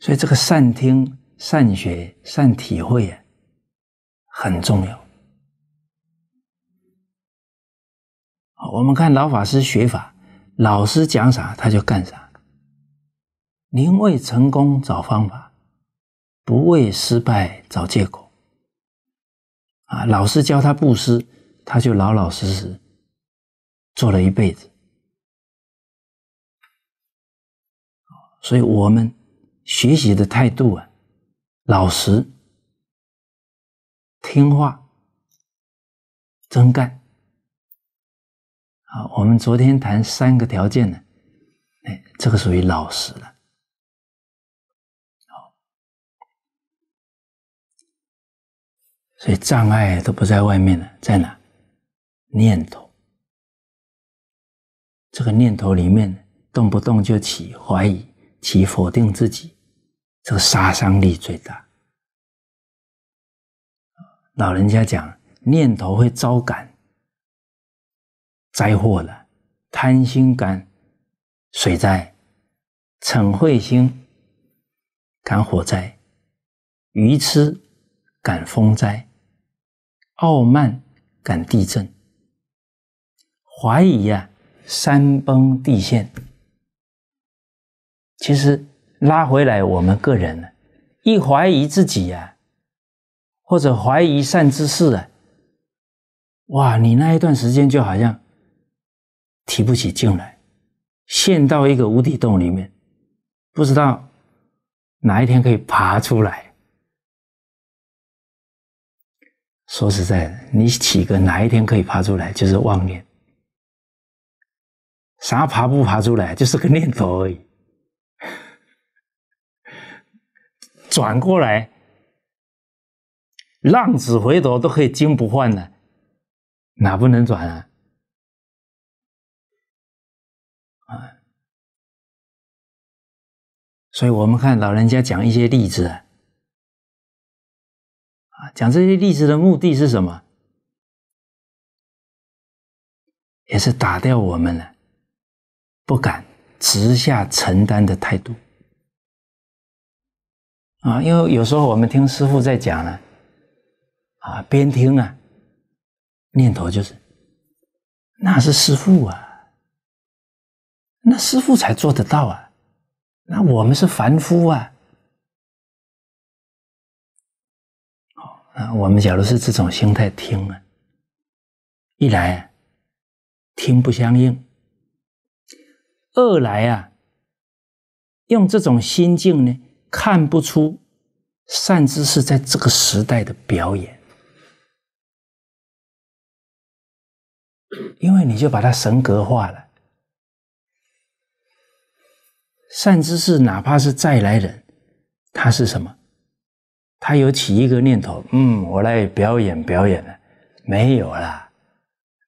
所以这个善听、善学、善体会啊，很重要。我们看老法师学法。老师讲啥，他就干啥。您为成功找方法，不为失败找借口。啊，老师教他布施，他就老老实实做了一辈子。所以，我们学习的态度啊，老实、听话、真干。啊，我们昨天谈三个条件呢，哎，这个属于老实了。好，所以障碍都不在外面了，在哪？念头。这个念头里面动不动就起怀疑、起否定自己，这个杀伤力最大。老人家讲，念头会招感。灾祸了，贪心感水灾，嗔恚心感火灾，愚痴感风灾，傲慢感地震，怀疑呀，山崩地陷。其实拉回来，我们个人呢，一怀疑自己呀，或者怀疑善之事啊，哇，你那一段时间就好像。提不起劲来，陷到一个无底洞里面，不知道哪一天可以爬出来。说实在的，你起个哪一天可以爬出来，就是妄念。啥爬不爬出来，就是个念头而已。转过来，浪子回头都可以金不换了，哪不能转啊？啊，所以，我们看老人家讲一些例子，啊，讲这些例子的目的是什么？也是打掉我们呢不敢直下承担的态度啊。因为有时候我们听师傅在讲呢，啊，边听啊，念头就是那是师傅啊。那师傅才做得到啊，那我们是凡夫啊。好，那我们假如是这种心态听啊，一来听不相应，二来啊，用这种心境呢，看不出善知识在这个时代的表演，因为你就把它神格化了。善知识，哪怕是再来人，他是什么？他有起一个念头，嗯，我来表演表演了，没有啦。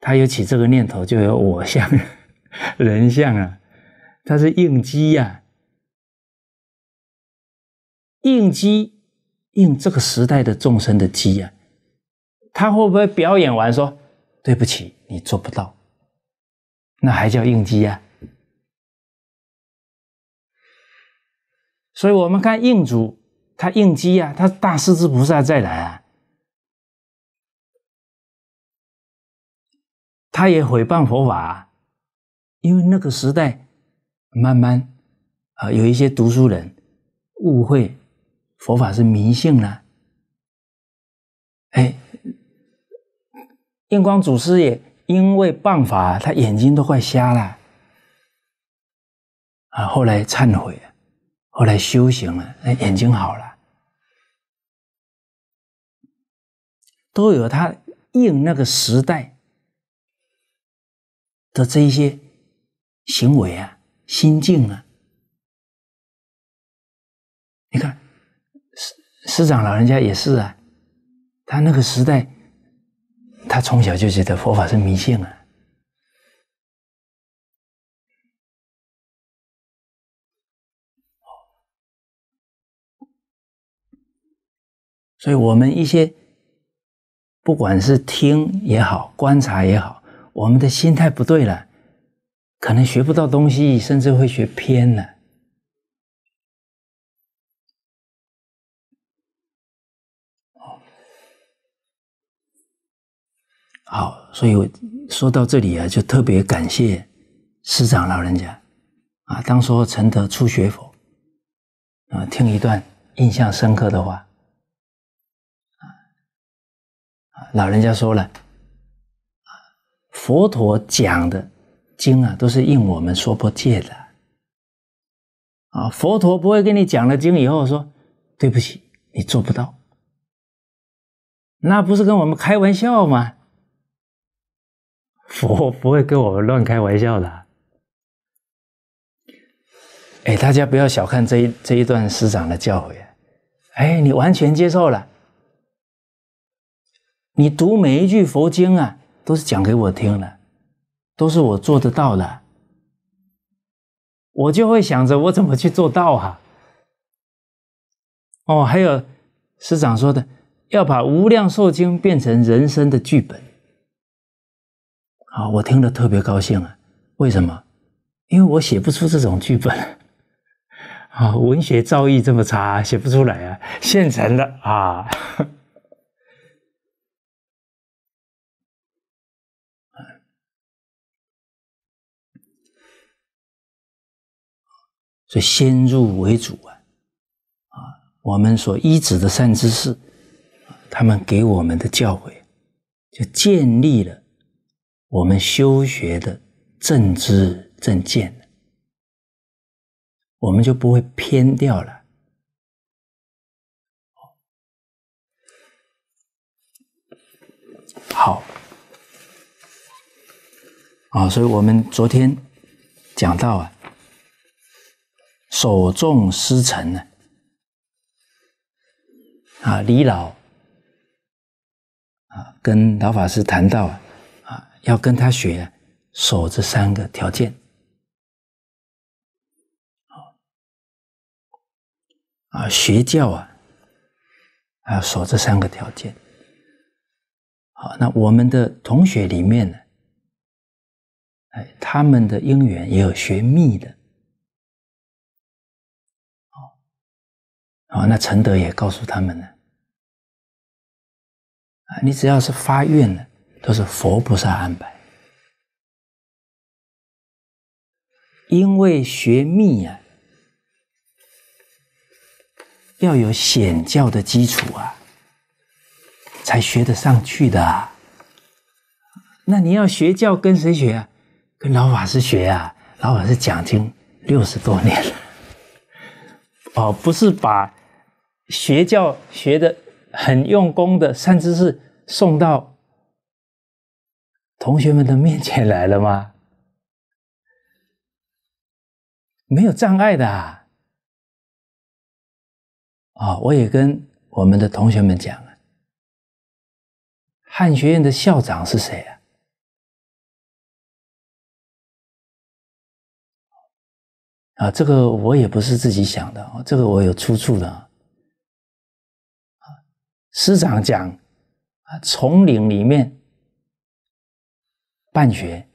他有起这个念头，就有我相、人相啊，他是应机呀，应机应这个时代的众生的机啊。他会不会表演完说：“对不起，你做不到。”那还叫应机呀？所以，我们看应祖，他应机啊，他大势至菩萨再来啊，他也毁谤佛法，因为那个时代，慢慢啊，有一些读书人误会佛法是迷信了，哎，印光祖师也因为谤法，他眼睛都快瞎了，啊，后来忏悔。后来修行了，那眼睛好了，都有他应那个时代的这一些行为啊、心境啊。你看，师师长老人家也是啊，他那个时代，他从小就觉得佛法是迷信啊。所以，我们一些不管是听也好，观察也好，我们的心态不对了，可能学不到东西，甚至会学偏了。好，所以说到这里啊，就特别感谢师长老人家啊。当说承德初学佛啊，听一段印象深刻的话。老人家说了，啊，佛陀讲的经啊，都是应我们说不借的，啊，佛陀不会跟你讲了经以后说，对不起，你做不到，那不是跟我们开玩笑吗？佛不会跟我们乱开玩笑的，哎，大家不要小看这一这一段师长的教诲，哎，你完全接受了。你读每一句佛经啊，都是讲给我听的，都是我做得到的，我就会想着我怎么去做到哈。哦，还有师长说的，要把《无量寿经》变成人生的剧本，啊，我听了特别高兴啊。为什么？因为我写不出这种剧本，啊，文学造诣这么差，写不出来啊，现成的啊。所以先入为主啊，啊，我们所依止的善知识，他们给我们的教诲，就建立了我们修学的正知正见，我们就不会偏掉了。好，啊，所以我们昨天讲到啊。守重师承呢？啊，李老啊，跟老法师谈到啊，要跟他学守这三个条件。啊，学教啊，啊，守这三个条件。好，那我们的同学里面呢，哎，他们的因缘也有学密的。哦，那承德也告诉他们了，啊，你只要是发愿的，都是佛菩萨安排，因为学密呀，要有显教的基础啊，才学得上去的。那你要学教，跟谁学啊？跟老法师学啊，老法师讲经六十多年了，哦，不是把。学教学的很用功的，甚至是送到同学们的面前来了吗？没有障碍的啊！我也跟我们的同学们讲啊，汉学院的校长是谁啊？啊，这个我也不是自己想的啊，这个我有出处的。师长讲啊，丛林里面办学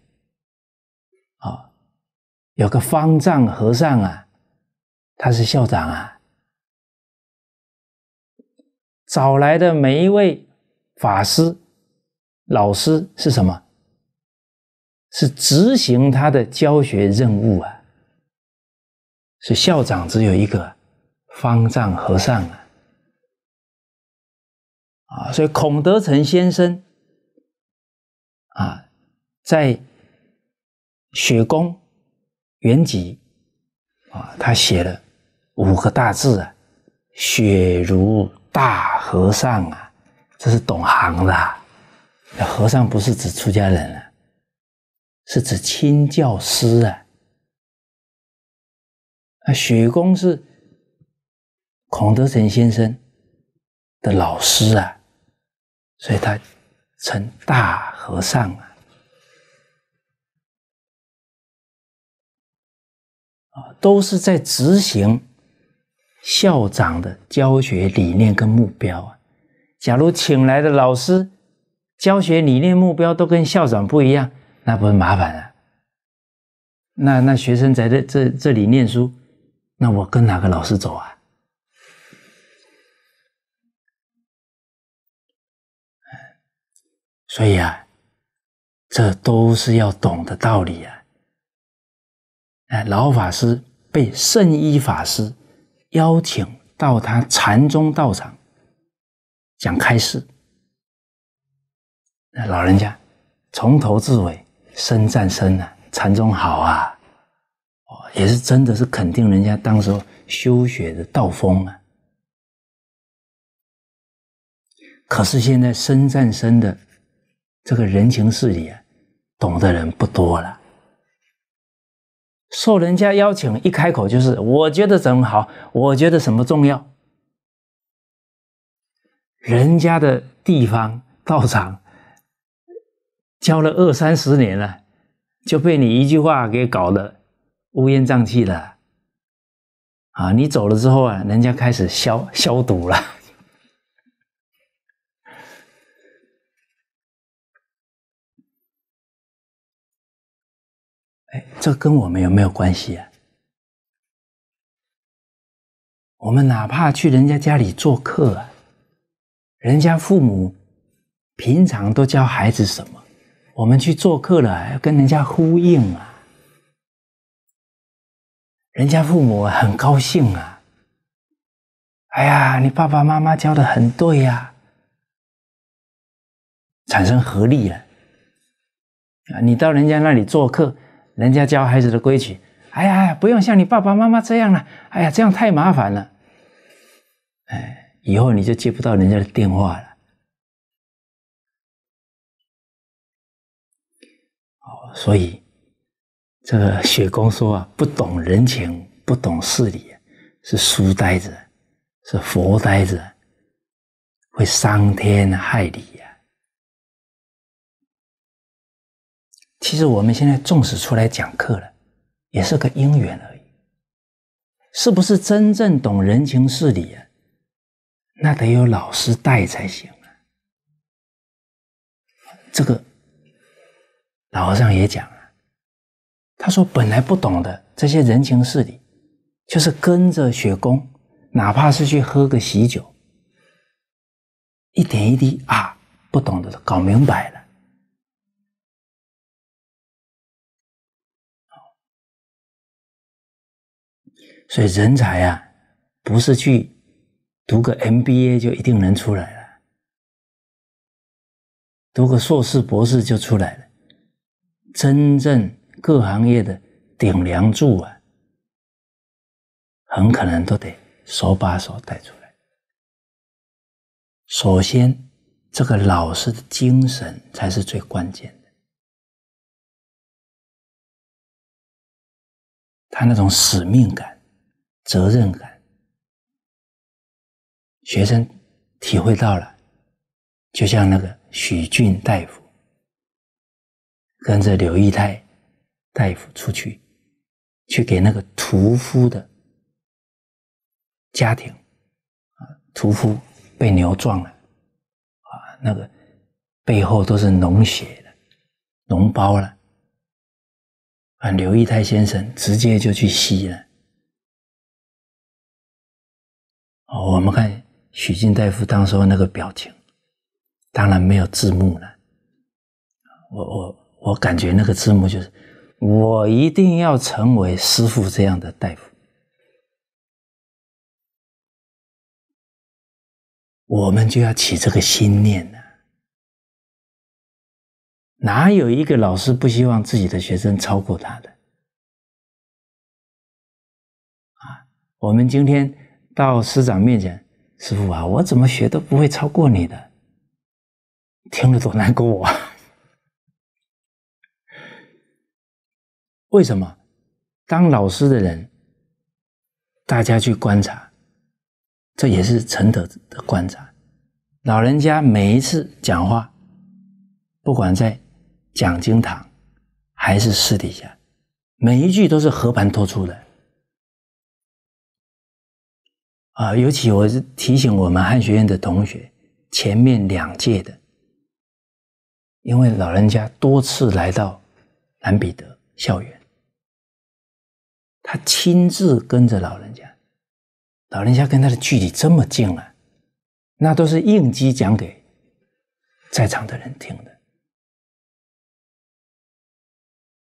啊，有个方丈和尚啊，他是校长啊。找来的每一位法师老师是什么？是执行他的教学任务啊。是校长只有一个方丈和尚啊。啊，所以孔德成先生，啊，在雪宫原籍啊，他写了五个大字啊，“雪如大和尚啊”，这是懂行的。和尚不是指出家人啊，是指亲教师啊。那雪公是孔德成先生的老师啊。所以他成大和尚啊，啊，都是在执行校长的教学理念跟目标啊。假如请来的老师教学理念、目标都跟校长不一样，那不是麻烦了？那那学生在这这这里念书，那我跟哪个老师走啊？所以啊，这都是要懂的道理啊！哎，老法师被圣一法师邀请到他禅宗道场讲开示，那老人家从头至尾身赞声啊，禅宗好啊，哦，也是真的是肯定人家当时修学的道风啊。可是现在身赞声的。这个人情世理，懂的人不多了。受人家邀请，一开口就是我觉得怎么好，我觉得什么重要。人家的地方道场教了二三十年了，就被你一句话给搞得乌烟瘴气的啊！你走了之后啊，人家开始消消毒了。哎，这跟我们有没有关系啊？我们哪怕去人家家里做客啊，人家父母平常都教孩子什么？我们去做客了，要跟人家呼应啊。人家父母很高兴啊。哎呀，你爸爸妈妈教的很对呀，产生合力了啊！你到人家那里做客。人家教孩子的规矩，哎呀，不用像你爸爸妈妈这样了，哎呀，这样太麻烦了，哎，以后你就接不到人家的电话了。哦，所以这个雪公说啊，不懂人情，不懂事理，是书呆子，是佛呆子，会伤天害理。其实我们现在纵使出来讲课了，也是个因缘而已。是不是真正懂人情世理啊？那得有老师带才行啊。这个老和尚也讲啊，他说本来不懂的这些人情世理，就是跟着学工，哪怕是去喝个喜酒，一点一滴啊，不懂的搞明白了。所以，人才啊，不是去读个 MBA 就一定能出来了，读个硕士、博士就出来了。真正各行业的顶梁柱啊，很可能都得手把手带出来。首先，这个老师的精神才是最关键的，他那种使命感。责任感，学生体会到了。就像那个许俊大夫，跟着刘义泰大夫出去，去给那个屠夫的家庭，啊，屠夫被牛撞了，啊，那个背后都是脓血的脓包了，啊，刘义泰先生直接就去吸了。我们看许晋大夫当时那个表情，当然没有字幕了。我我我感觉那个字幕就是：我一定要成为师傅这样的大夫。我们就要起这个心念呢。哪有一个老师不希望自己的学生超过他的？啊，我们今天。到师长面前，师傅啊，我怎么学都不会超过你的，听了多难过啊！为什么？当老师的人，大家去观察，这也是陈德的观察。老人家每一次讲话，不管在讲经堂还是私底下，每一句都是和盘托出的。啊，尤其我是提醒我们汉学院的同学，前面两届的，因为老人家多次来到兰彼得校园，他亲自跟着老人家，老人家跟他的距离这么近啊，那都是应激讲给在场的人听的。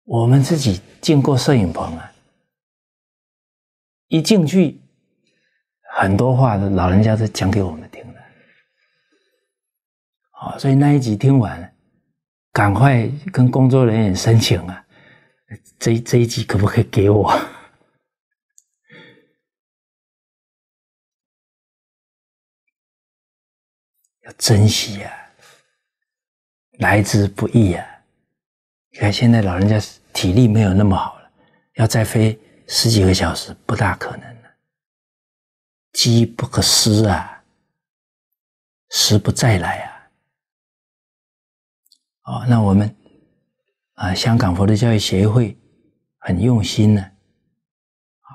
我们自己进过摄影棚啊，一进去。很多话，老人家都讲给我们听的。好，所以那一集听完，赶快跟工作人员申请啊！这这一集可不可以给我？要珍惜呀，来之不易呀！你看，现在老人家体力没有那么好了，要再飞十几个小时，不大可能。机不可失啊，时不再来啊！哦，那我们啊，香港佛教教育协会很用心呢，啊，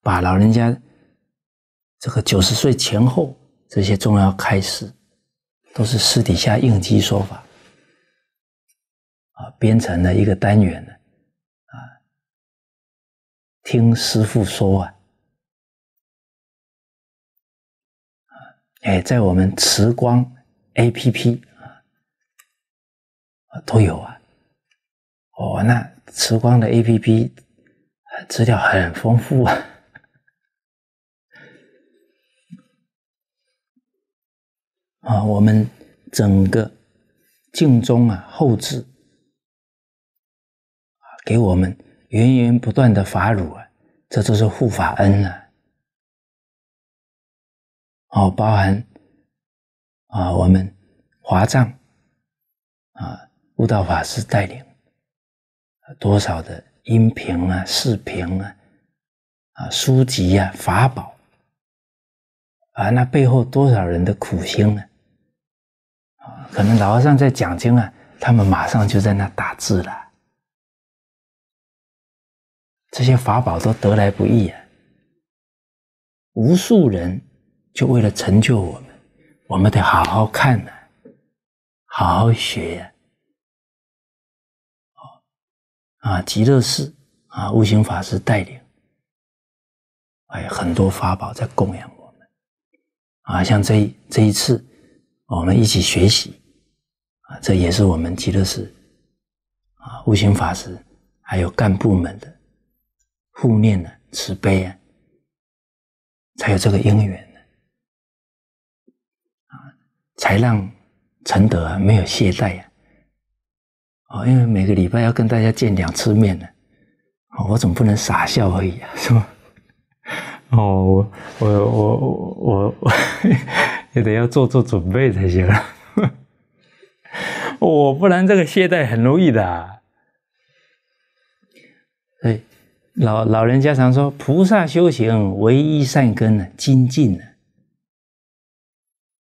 把老人家这个九十岁前后这些重要开示，都是私底下应激说法，啊，编成了一个单元的啊，听师傅说啊。哎，在我们慈光 A P P 啊，都有啊，哦，那慈光的 A P P 资料很丰富啊，啊，我们整个镜中啊后置给我们源源不断的法乳啊，这都是护法恩啊。哦，包含啊，我们华藏啊，悟道法师带领多少的音频啊、视频啊、啊书籍啊、法宝啊，那背后多少人的苦心呢？啊，可能老和尚在讲经啊，他们马上就在那打字了。这些法宝都得来不易啊，无数人。就为了成就我们，我们得好好看呐，好好学呀！哦，啊，极乐寺啊，悟行法师带领，哎，很多法宝在供养我们啊。像这这一次，我们一起学习啊，这也是我们极乐寺啊，悟行法师还有干部们的护念啊、慈悲啊，才有这个因缘。才让承德没有懈怠啊。哦，因为每个礼拜要跟大家见两次面呢，我总不能傻笑而已啊？是吗？哦，我我我我我 也得要做做准备才行啊！我不然这个懈怠很容易的。哎，老老人家常说，菩萨修行唯一善根呢，精进呢。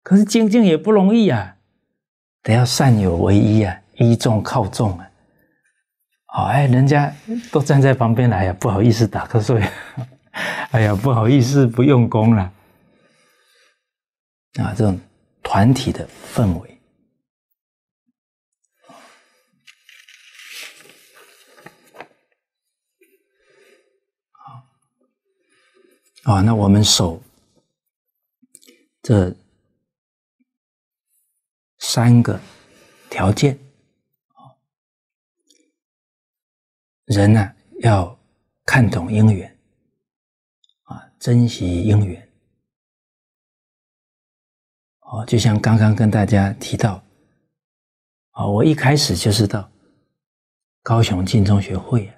可是精进也不容易啊，得要善有为依啊，依众靠众啊。好哎，人家都站在旁边来哎呀，不好意思打瞌睡，哎呀，不好意思不用功了。啊，这种团体的氛围。好，啊，那我们手这。三个条件，人呢要看懂因缘，啊，珍惜因缘，哦，就像刚刚跟大家提到，啊，我一开始就是到高雄晋中学会啊，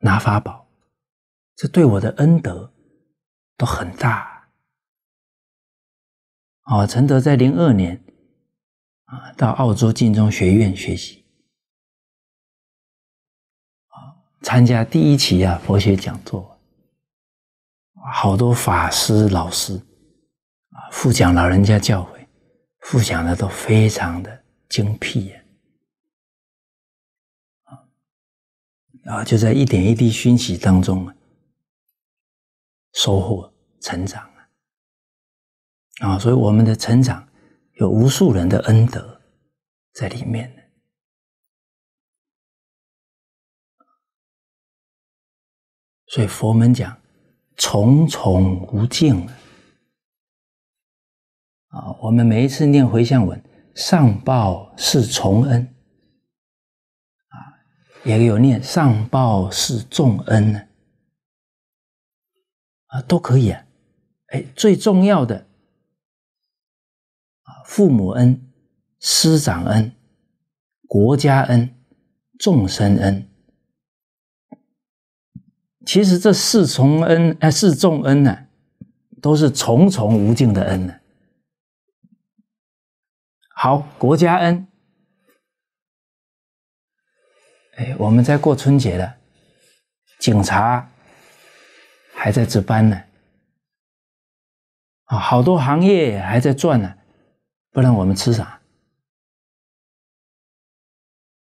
拿法宝，这对我的恩德都很大。啊，陈德在零二年啊，到澳洲晋中学院学习，啊，参加第一期啊佛学讲座，好多法师老师啊，复讲老人家教诲，复讲的都非常的精辟呀，啊，就在一点一滴熏习当中，收获成长。啊，所以我们的成长有无数人的恩德在里面所以佛门讲重重无尽啊，我们每一次念回向文，上报是重恩啊，也有念上报是众恩呢，啊，都可以啊，哎，最重要的。父母恩、师长恩、国家恩、众生恩，其实这四重恩哎，四重恩呢，都是重重无尽的恩呢。好，国家恩，哎，我们在过春节了，警察还在值班呢，啊，好多行业还在转呢。不然我们吃啥？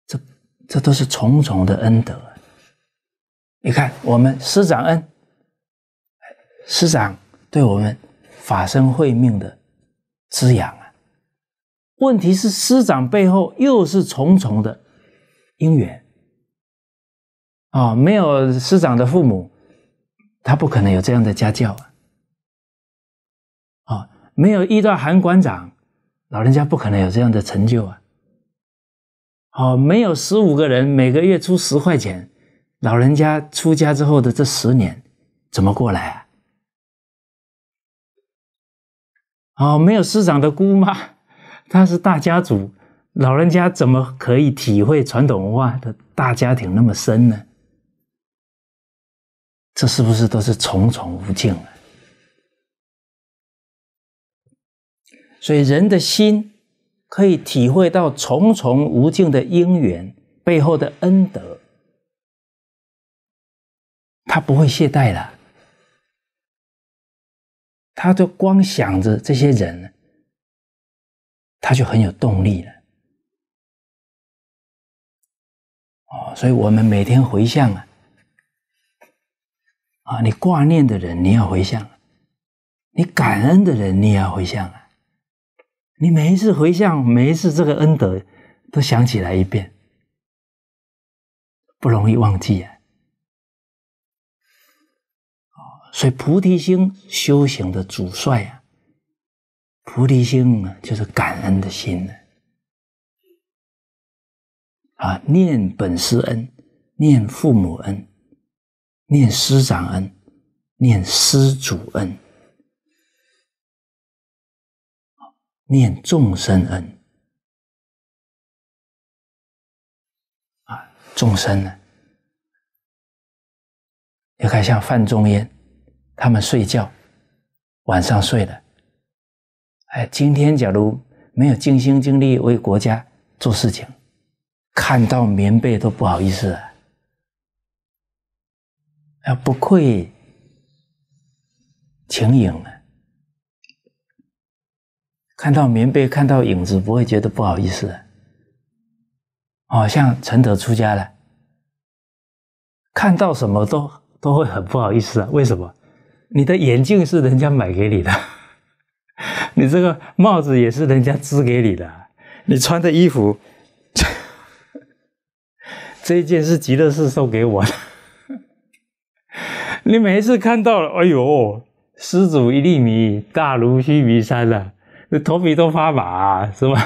这这都是重重的恩德。你看，我们师长恩，师长对我们法身慧命的滋养啊。问题是师长背后又是重重的因缘啊。没有师长的父母，他不可能有这样的家教啊。啊，没有遇到韩馆长。老人家不可能有这样的成就啊！哦，没有十五个人每个月出十块钱，老人家出家之后的这十年怎么过来啊？哦，没有师长的姑妈，她是大家族，老人家怎么可以体会传统文化的大家庭那么深呢？这是不是都是重重无尽啊？所以人的心可以体会到重重无尽的因缘背后的恩德，他不会懈怠了，他就光想着这些人，他就很有动力了。哦，所以我们每天回向啊，啊，你挂念的人你要回向，你感恩的人你也要回向啊。你每一次回向，每一次这个恩德，都想起来一遍，不容易忘记啊！所以菩提心修行的主帅啊，菩提心啊，就是感恩的心啊！啊，念本师恩，念父母恩，念师长恩，念师主恩。念众生恩啊，众生呢？你看像范仲淹，他们睡觉，晚上睡的。哎，今天假如没有尽心尽力为国家做事情，看到棉被都不好意思，要不愧秦英呢？看到棉被，看到影子，不会觉得不好意思的。好像陈德出家了，看到什么都都会很不好意思啊？为什么？你的眼镜是人家买给你的，你这个帽子也是人家织给你的，你穿的衣服，这一件是极乐寺送给我的。你每次看到了，哎呦，施主一粒米，大如须弥山了。这头皮都发麻，是吧？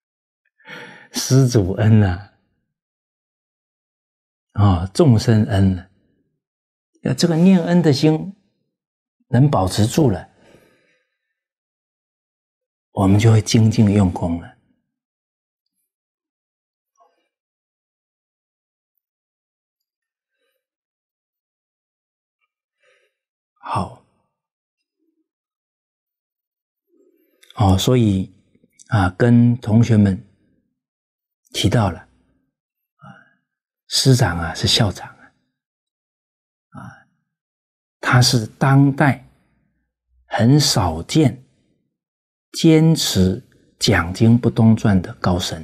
施主恩呐、啊，众生恩呢？要这个念恩的心能保持住了，我们就会精进用功了。好。哦，所以啊，跟同学们提到了啊，师长啊是校长啊，啊，他是当代很少见坚持讲经不动传的高僧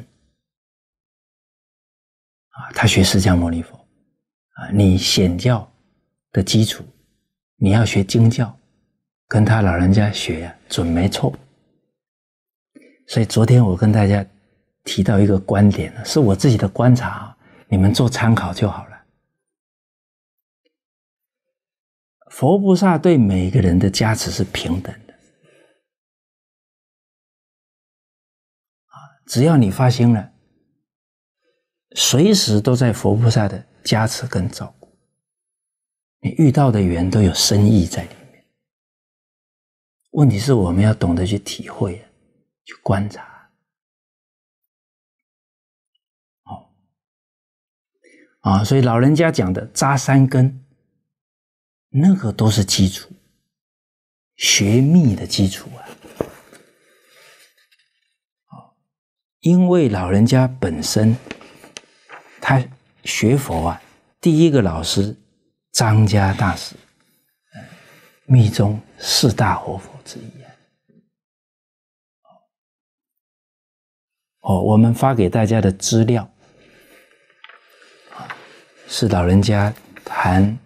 啊，他学释迦牟尼佛啊，你显教的基础，你要学经教，跟他老人家学呀，准没错。所以昨天我跟大家提到一个观点是我自己的观察，啊，你们做参考就好了。佛菩萨对每个人的加持是平等的，啊，只要你发心了，随时都在佛菩萨的加持跟照顾。你遇到的缘都有深意在里面，问题是我们要懂得去体会。去观察，哦，啊，所以老人家讲的扎三根，那个都是基础，学密的基础啊。因为老人家本身他学佛啊，第一个老师张家大师，哎，密宗四大活佛之一。哦，我们发给大家的资料，是老人家谈，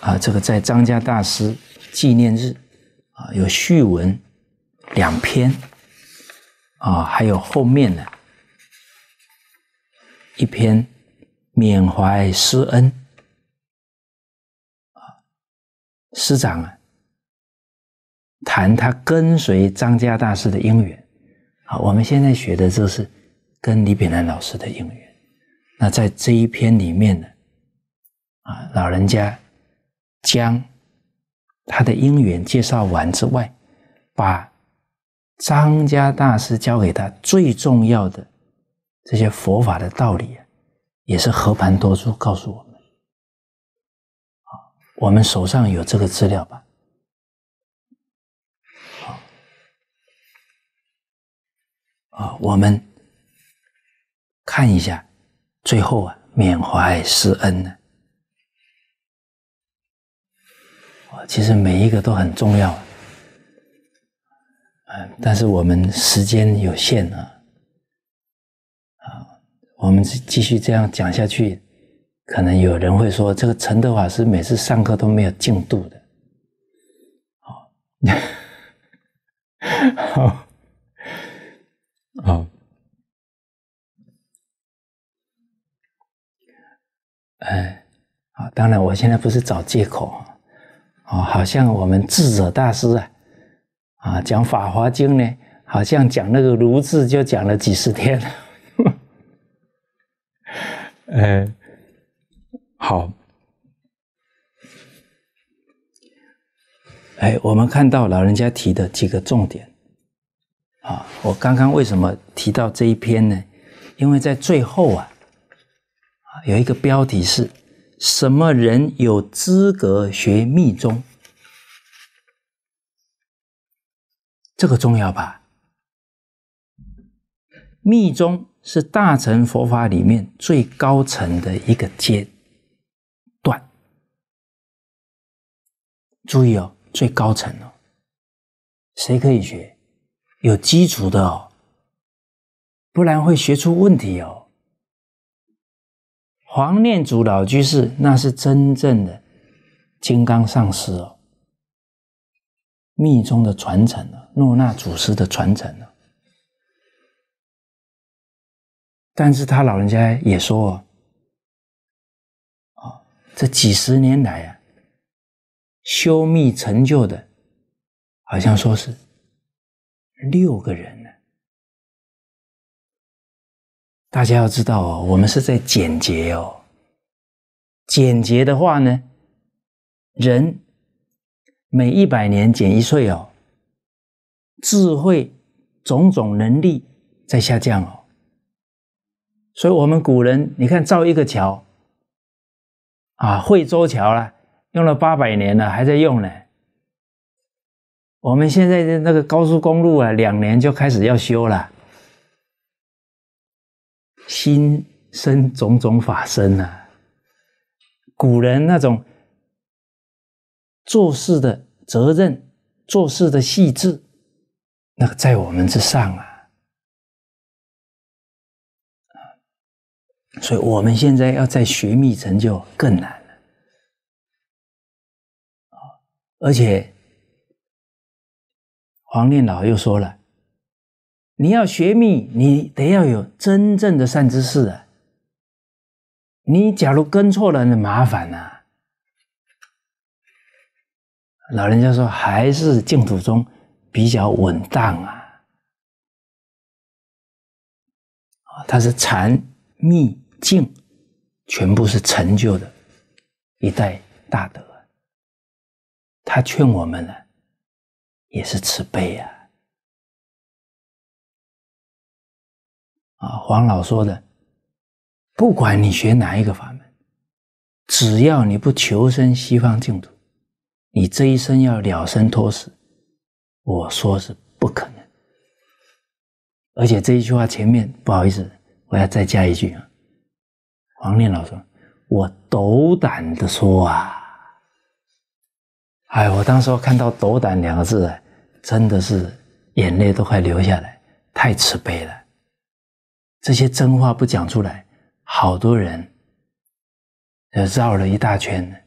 啊，这个在张家大师纪念日，啊，有序文两篇，啊，还有后面的一篇缅怀师恩，啊，师长啊，谈他跟随张家大师的因缘。好，我们现在学的就是跟李炳南老师的因缘。那在这一篇里面呢，啊，老人家将他的因缘介绍完之外，把张家大师教给他最重要的这些佛法的道理，也是和盘托出告诉我们。啊，我们手上有这个资料吧。啊，我们看一下，最后啊，缅怀师恩呢。啊，其实每一个都很重要，啊，但是我们时间有限啊，啊，我们继续这样讲下去，可能有人会说，这个陈德法师每次上课都没有进度的，好，好。啊，哎，啊，当然，我现在不是找借口啊，好像我们智者大师啊，啊，讲《法华经》呢，好像讲那个“如”字就讲了几十天。哎，好，哎，我们看到老人家提的几个重点。啊，我刚刚为什么提到这一篇呢？因为在最后啊，啊有一个标题是“什么人有资格学密宗”，这个重要吧？密宗是大乘佛法里面最高层的一个阶段。注意哦，最高层哦，谁可以学？有基础的哦，不然会学出问题哦。黄念祖老居士那是真正的金刚上师哦，密宗的传承啊，诺那祖师的传承啊。但是他老人家也说哦，啊，这几十年来啊，修密成就的，好像说是。六个人呢？大家要知道哦，我们是在简洁哦。简洁的话呢，人每一百年减一岁哦，智慧、种种能力在下降哦。所以，我们古人，你看造一个桥啊，惠州桥啦，用了八百年了，还在用呢。我们现在的那个高速公路啊，两年就开始要修了。心生种种法生啊，古人那种做事的责任、做事的细致，那个在我们之上啊。所以，我们现在要在学密成就更难了。而且。黄念老又说了：“你要学密，你得要有真正的善知识啊。你假如跟错了，那麻烦啊。老人家说，还是净土宗比较稳当啊。啊，他是禅、密、静，全部是成就的一代大德。他劝我们呢。”也是慈悲呀！啊，黄老说的，不管你学哪一个法门，只要你不求生西方净土，你这一生要了生脱死，我说是不可能。而且这一句话前面，不好意思，我要再加一句啊，黄念老说，我斗胆的说啊。哎，我当时看到“斗胆”两个字，真的是眼泪都快流下来，太慈悲了。这些真话不讲出来，好多人绕了一大圈，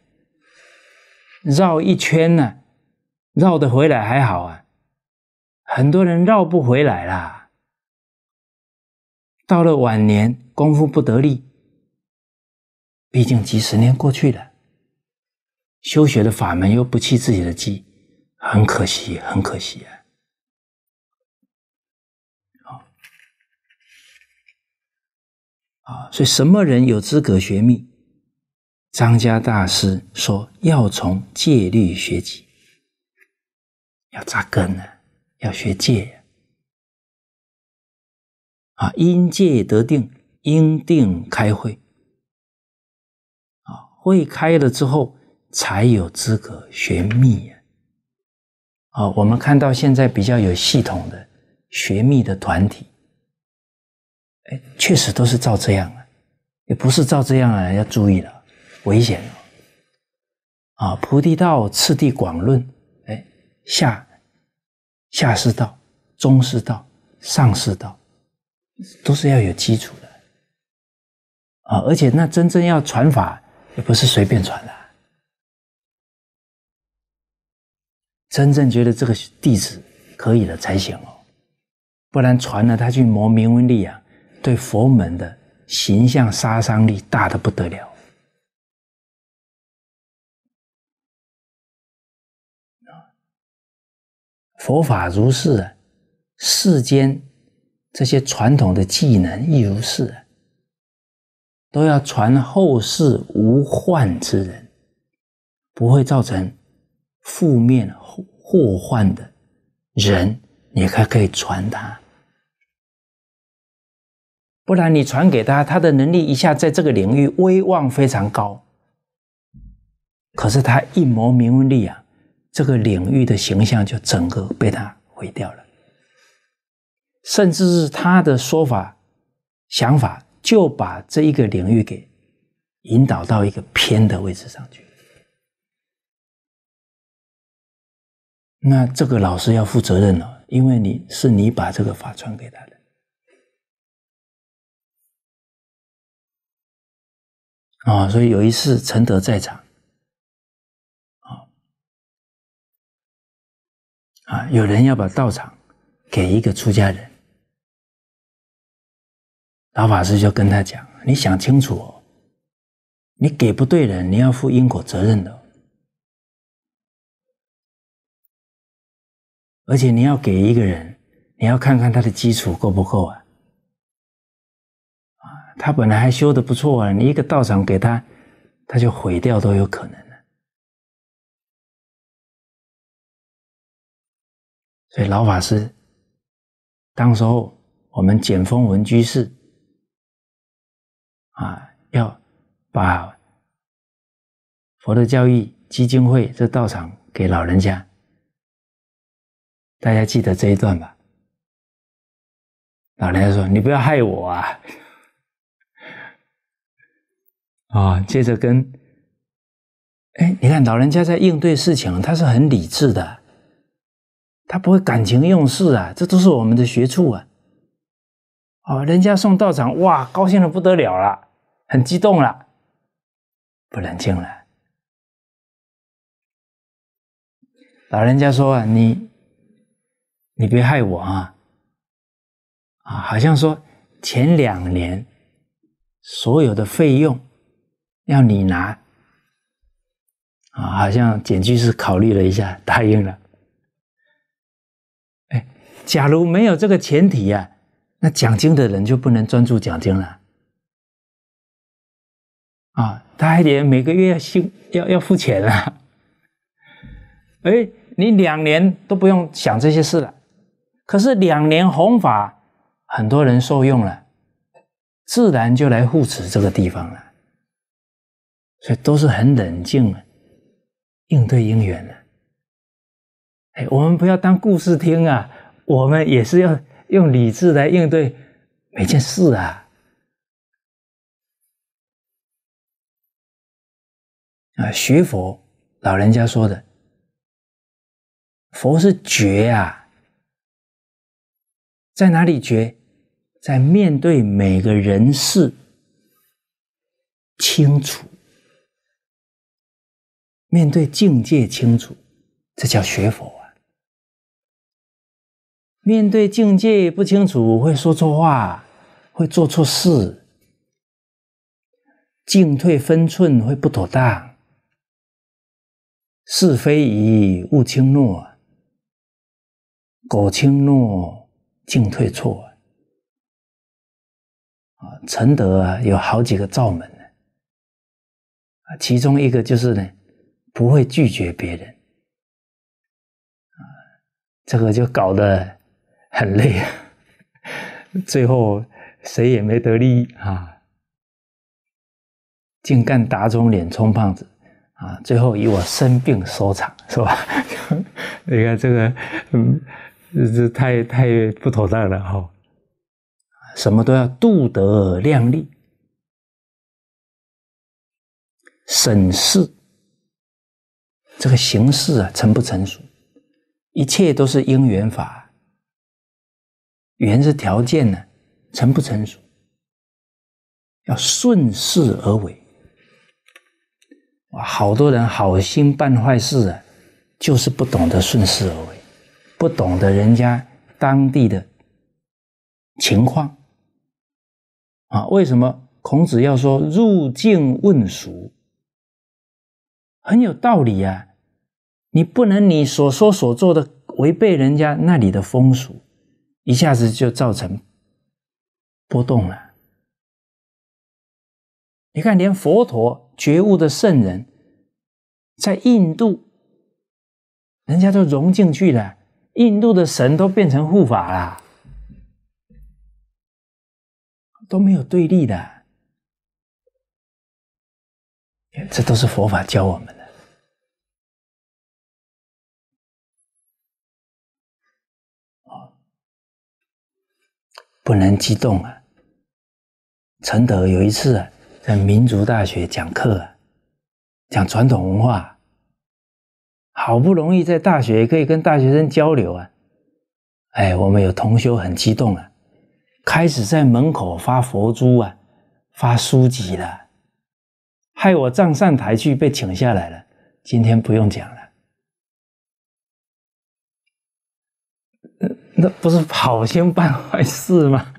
绕一圈呢，绕得回来还好啊，很多人绕不回来了。到了晚年，功夫不得力，毕竟几十年过去了。修学的法门又不弃自己的机，很可惜，很可惜啊！啊，所以什么人有资格学密？张家大师说，要从戒律学起，要扎根呢，要学戒啊！啊，因戒得定，因定开会啊，会开了之后。才有资格学密呀！啊，我们看到现在比较有系统的学密的团体，哎，确实都是照这样啊，也不是照这样啊，要注意了，危险了啊，《菩提道次第广论》，哎，下下世道、中世道、上世道，都是要有基础的啊，而且那真正要传法，也不是随便传的。真正觉得这个弟子可以了才行哦，不然传了他去磨铭文力啊，对佛门的形象杀伤力大的不得了。佛法如是啊，世间这些传统的技能亦如是啊，都要传后世无患之人，不会造成。负面祸祸患的人，你还可以传他，不然你传给他，他的能力一下在这个领域威望非常高，可是他一谋名闻利啊，这个领域的形象就整个被他毁掉了，甚至是他的说法、想法，就把这一个领域给引导到一个偏的位置上去。那这个老师要负责任了，因为你是你把这个法传给他的，啊，所以有一次承德在场，好，啊，有人要把道场给一个出家人，老法师就跟他讲：，你想清楚哦，你给不对人，你要负因果责任的。而且你要给一个人，你要看看他的基础够不够啊！啊，他本来还修的不错啊，你一个道场给他，他就毁掉都有可能啊。所以老法师，当时候我们简丰文居士啊，要把佛的教育基金会这道场给老人家。大家记得这一段吧？老人家说：“你不要害我啊！”啊，接着跟……哎，你看，老人家在应对事情，他是很理智的，他不会感情用事啊。这都是我们的学处啊！哦，人家送道场，哇，高兴的不得了了，很激动了，不冷静了。老人家说：“你。”你别害我啊！啊，好像说前两年所有的费用要你拿啊，好像简居士考虑了一下，答应了。哎，假如没有这个前提呀，那奖金的人就不能专注奖金了啊，他还得每个月要要付钱了。哎，你两年都不用想这些事了。可是两年弘法，很多人受用了，自然就来护持这个地方了。所以都是很冷静应对因缘的。哎，我们不要当故事听啊，我们也是要用理智来应对每件事啊。啊，学佛，老人家说的，佛是觉啊。在哪里觉？在面对每个人事清楚，面对境界清楚，这叫学佛啊。面对境界不清楚，会说错话，会做错事，进退分寸会不妥当，是非宜勿轻诺，苟轻诺。进退错啊！啊，承德啊，有好几个罩门呢，啊，其中一个就是呢，不会拒绝别人，啊，这个就搞得很累啊，最后谁也没得利啊，净干打肿脸充胖子啊，最后以我生病收场，是吧？你看这个，嗯。这这太太不妥当了哈！什么都要度德量力，审视这个形式啊，成不成熟？一切都是因缘法，缘是条件呢，成不成熟？要顺势而为。哇，好多人好心办坏事啊，就是不懂得顺势而为。不懂得人家当地的情况啊？为什么孔子要说入境问俗？很有道理啊！你不能你所说所做的违背人家那里的风俗，一下子就造成波动了。你看，连佛陀觉悟的圣人，在印度，人家都融进去了。印度的神都变成护法啦，都没有对立的，这都是佛法教我们的。不能激动啊！承德有一次啊，在民族大学讲课啊，讲传统文化。好不容易在大学也可以跟大学生交流啊，哎，我们有同修很激动啊，开始在门口发佛珠啊，发书籍了，害我站上台去被请下来了。今天不用讲了，那那不是好心办坏事吗？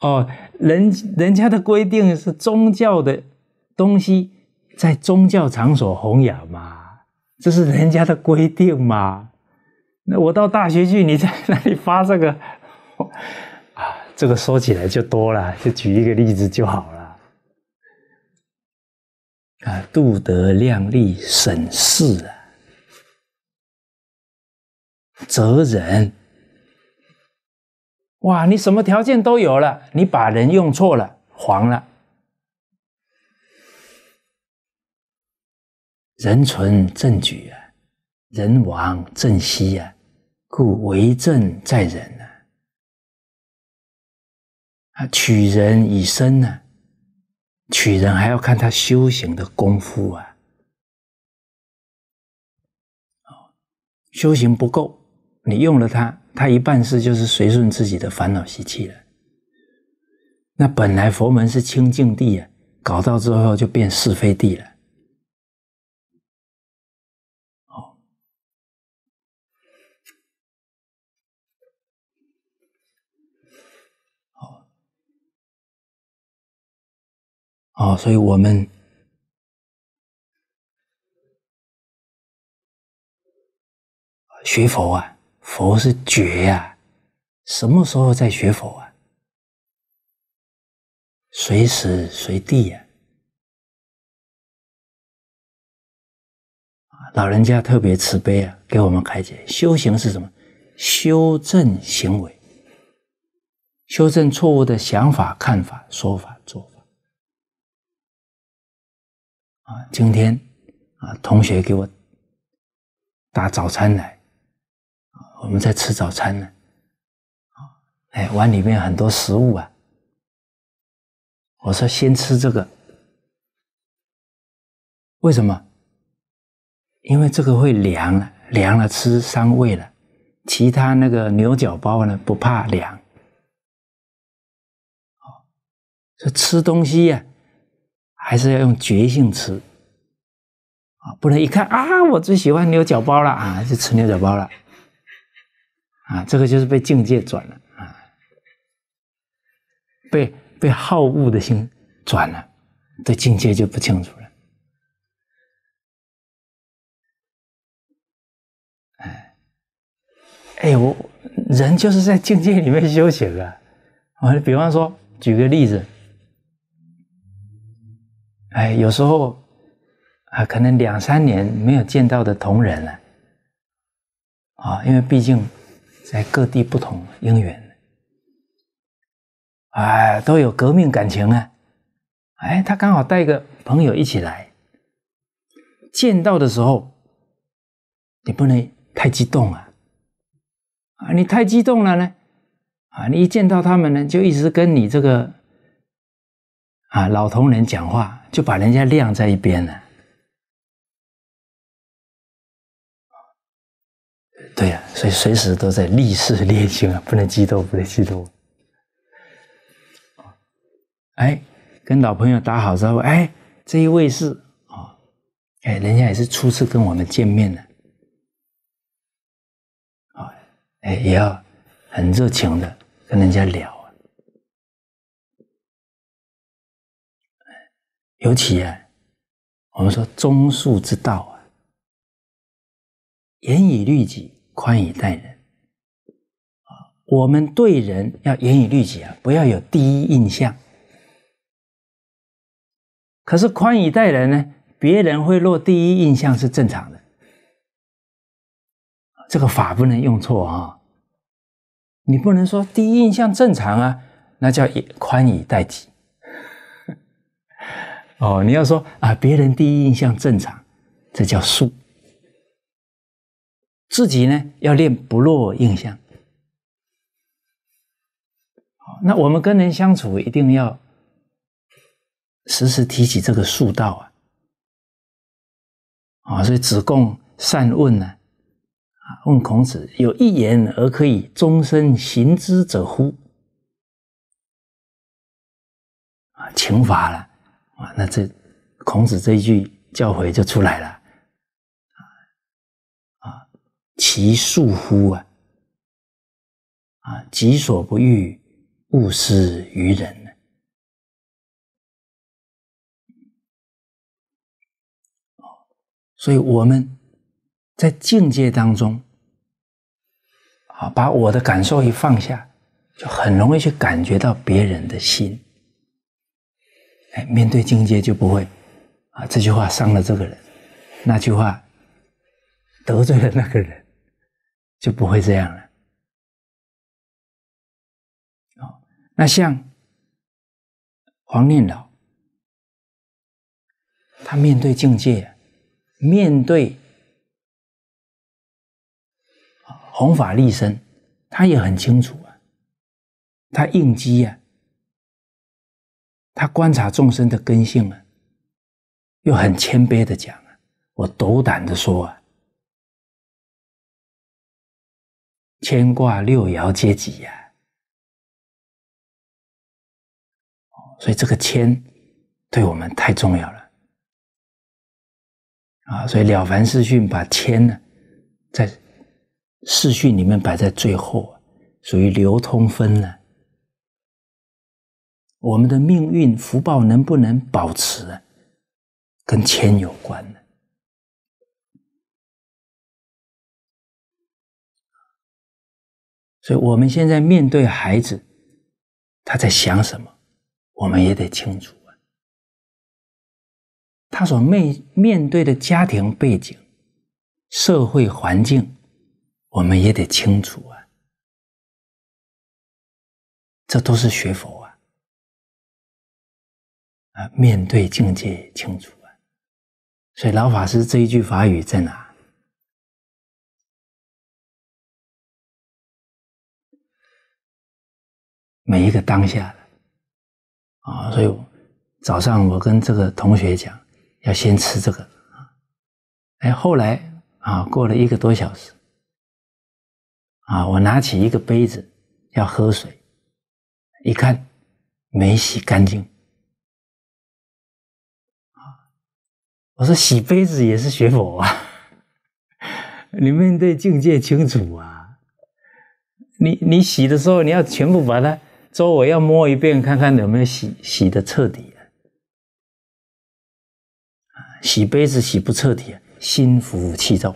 哦，人人家的规定是宗教的东西。在宗教场所弘扬嘛，这是人家的规定嘛。那我到大学去，你在那里发这个 啊，这个说起来就多了，就举一个例子就好了。啊，度德量力省事啊，择人。哇，你什么条件都有了，你把人用错了，黄了。人存正举啊，人亡正息啊，故为政在人啊。啊，取人以身呢？取人还要看他修行的功夫啊。修行不够，你用了他，他一办事就是随顺自己的烦恼习气了。那本来佛门是清净地啊，搞到之后就变是非地了。哦，所以我们学佛啊，佛是觉呀，什么时候在学佛啊？随时随地呀！啊，老人家特别慈悲啊，给我们开解，修行是什么？修正行为，修正错误的想法、看法、说法、做。法。啊，今天啊，同学给我打早餐来，我们在吃早餐呢。啊，哎，碗里面很多食物啊。我说先吃这个，为什么？因为这个会凉了，凉了吃伤胃了。其他那个牛角包呢，不怕凉。好，这吃东西呀。还是要用觉性吃啊，不能一看啊，我最喜欢牛角包了啊，就吃牛角包了啊，这个就是被境界转了啊，被被好恶的心转了，对境界就不清楚了。哎哎，我人就是在境界里面修行的啊，比方说举个例子。哎，有时候啊，可能两三年没有见到的同仁了，啊，因为毕竟在各地不同因缘，哎，都有革命感情啊，哎，他刚好带个朋友一起来，见到的时候，你不能太激动啊，啊，你太激动了呢，啊，你一见到他们呢，就一直跟你这个。啊，老同仁讲话就把人家晾在一边了。对呀，所以随时都在立世列精啊，不能激动，不能激动。哎，跟老朋友打好招呼，哎，这一位是啊，哎，人家也是初次跟我们见面的，啊，哎，也要很热情的跟人家聊。尤其啊，我们说忠恕之道啊，严以律己，宽以待人。啊，我们对人要严以律己啊，不要有第一印象。可是宽以待人呢，别人会落第一印象是正常的。这个法不能用错啊，你不能说第一印象正常啊，那叫宽以待己。哦，你要说啊，别人第一印象正常，这叫素。自己呢，要练不落印象。好，那我们跟人相处，一定要时时提起这个素道啊。啊，所以子贡善问呢，啊，问孔子：“有一言而可以终身行之者乎？”啊，情法了。那这孔子这一句教诲就出来了，啊啊，其恕乎啊！啊，己所不欲，勿施于人。所以我们在境界当中，啊，把我的感受一放下，就很容易去感觉到别人的心。哎，面对境界就不会啊，这句话伤了这个人，那句话得罪了那个人，就不会这样了。哦，那像黄念老，他面对境界，面对弘法立身，他也很清楚啊，他应激呀。他观察众生的根性啊，又很谦卑的讲啊，我斗胆的说啊，牵挂六爻皆吉呀，哦，所以这个牵对我们太重要了啊，所以了凡四训把牵呢，在四训里面摆在最后啊，属于流通分了。我们的命运福报能不能保持啊？跟钱有关的。所以，我们现在面对孩子，他在想什么，我们也得清楚啊。他所面面对的家庭背景、社会环境，我们也得清楚啊。这都是学佛。啊，面对境界清楚啊，所以老法师这一句法语在哪？每一个当下的啊，所以早上我跟这个同学讲要先吃这个啊，哎，后来啊过了一个多小时啊，我拿起一个杯子要喝水，一看没洗干净。我说洗杯子也是学佛啊，你面对境界清楚啊，你你洗的时候你要全部把它周围要摸一遍，看看有没有洗洗的彻底啊。洗杯子洗不彻底，心浮气躁，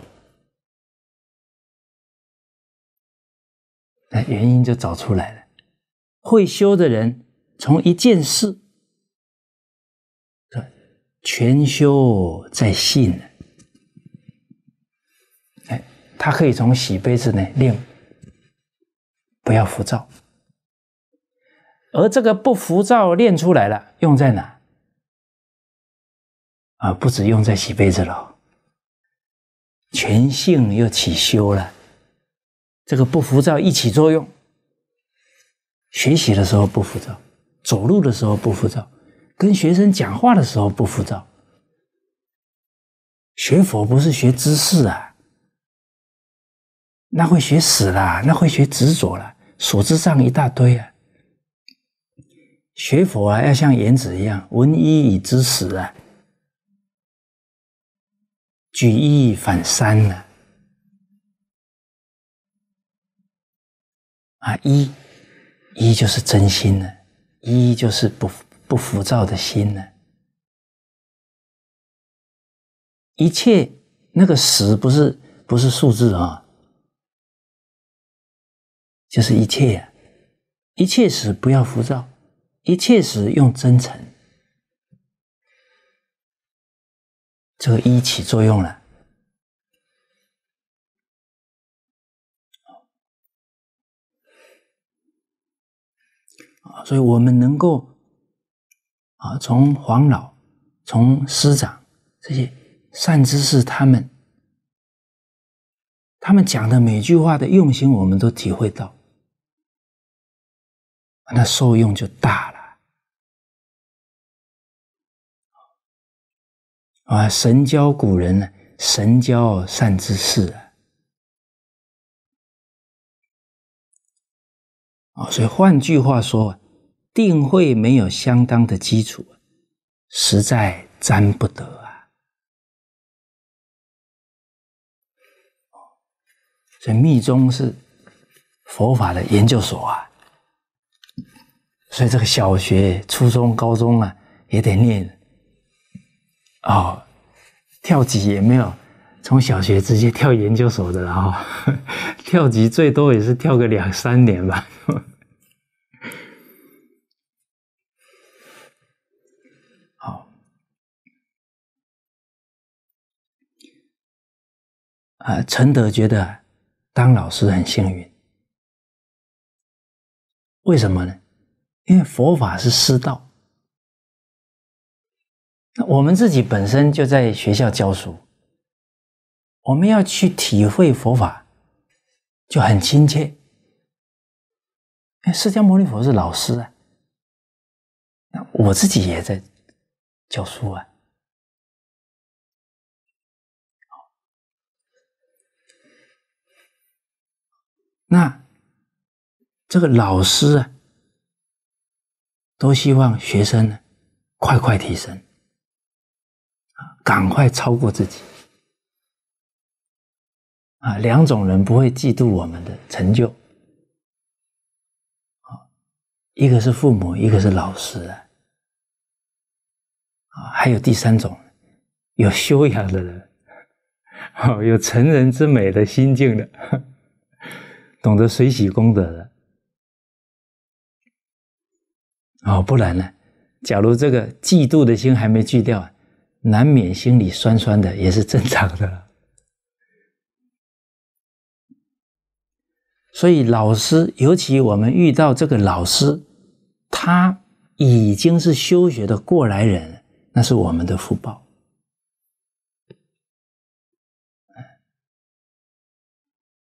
那原因就找出来了。会修的人从一件事。全修在性，哎，他可以从洗杯子呢练，不要浮躁，而这个不浮躁练出来了，用在哪？啊，不止用在洗杯子了，全性又起修了，这个不浮躁一起作用，学习的时候不浮躁，走路的时候不浮躁。跟学生讲话的时候不浮躁，学佛不是学知识啊，那会学死啦，那会学执着了，所知障一大堆啊。学佛啊，要像言子一样，闻一以知十啊，举一反三呢。啊，一，一就是真心的，一就是不。不浮躁的心呢？一切那个十不是不是数字啊，就是一切呀，一切时不要浮躁，一切时用真诚，这个一起作用了。所以我们能够。啊，从黄老，从师长这些善知识，他们他们讲的每句话的用心，我们都体会到，那受用就大了。啊，神教古人，呢，神教善知识啊，啊，所以换句话说。定会没有相当的基础，实在沾不得啊！所以密宗是佛法的研究所啊，所以这个小学、初中、高中啊，也得念哦。跳级也没有从小学直接跳研究所的了哈，跳级最多也是跳个两三年吧。啊，陈德觉得当老师很幸运，为什么呢？因为佛法是师道，那我们自己本身就在学校教书，我们要去体会佛法，就很亲切。哎，释迦牟尼佛是老师啊，那我自己也在教书啊。那，这个老师啊，都希望学生呢，快快提升，啊，赶快超过自己，啊，两种人不会嫉妒我们的成就，啊，一个是父母，一个是老师啊，啊，还有第三种，有修养的人，好，有成人之美的心境的。懂得随喜功德的哦，不然呢？假如这个嫉妒的心还没去掉，难免心里酸酸的，也是正常的。所以老师，尤其我们遇到这个老师，他已经是修学的过来人，那是我们的福报。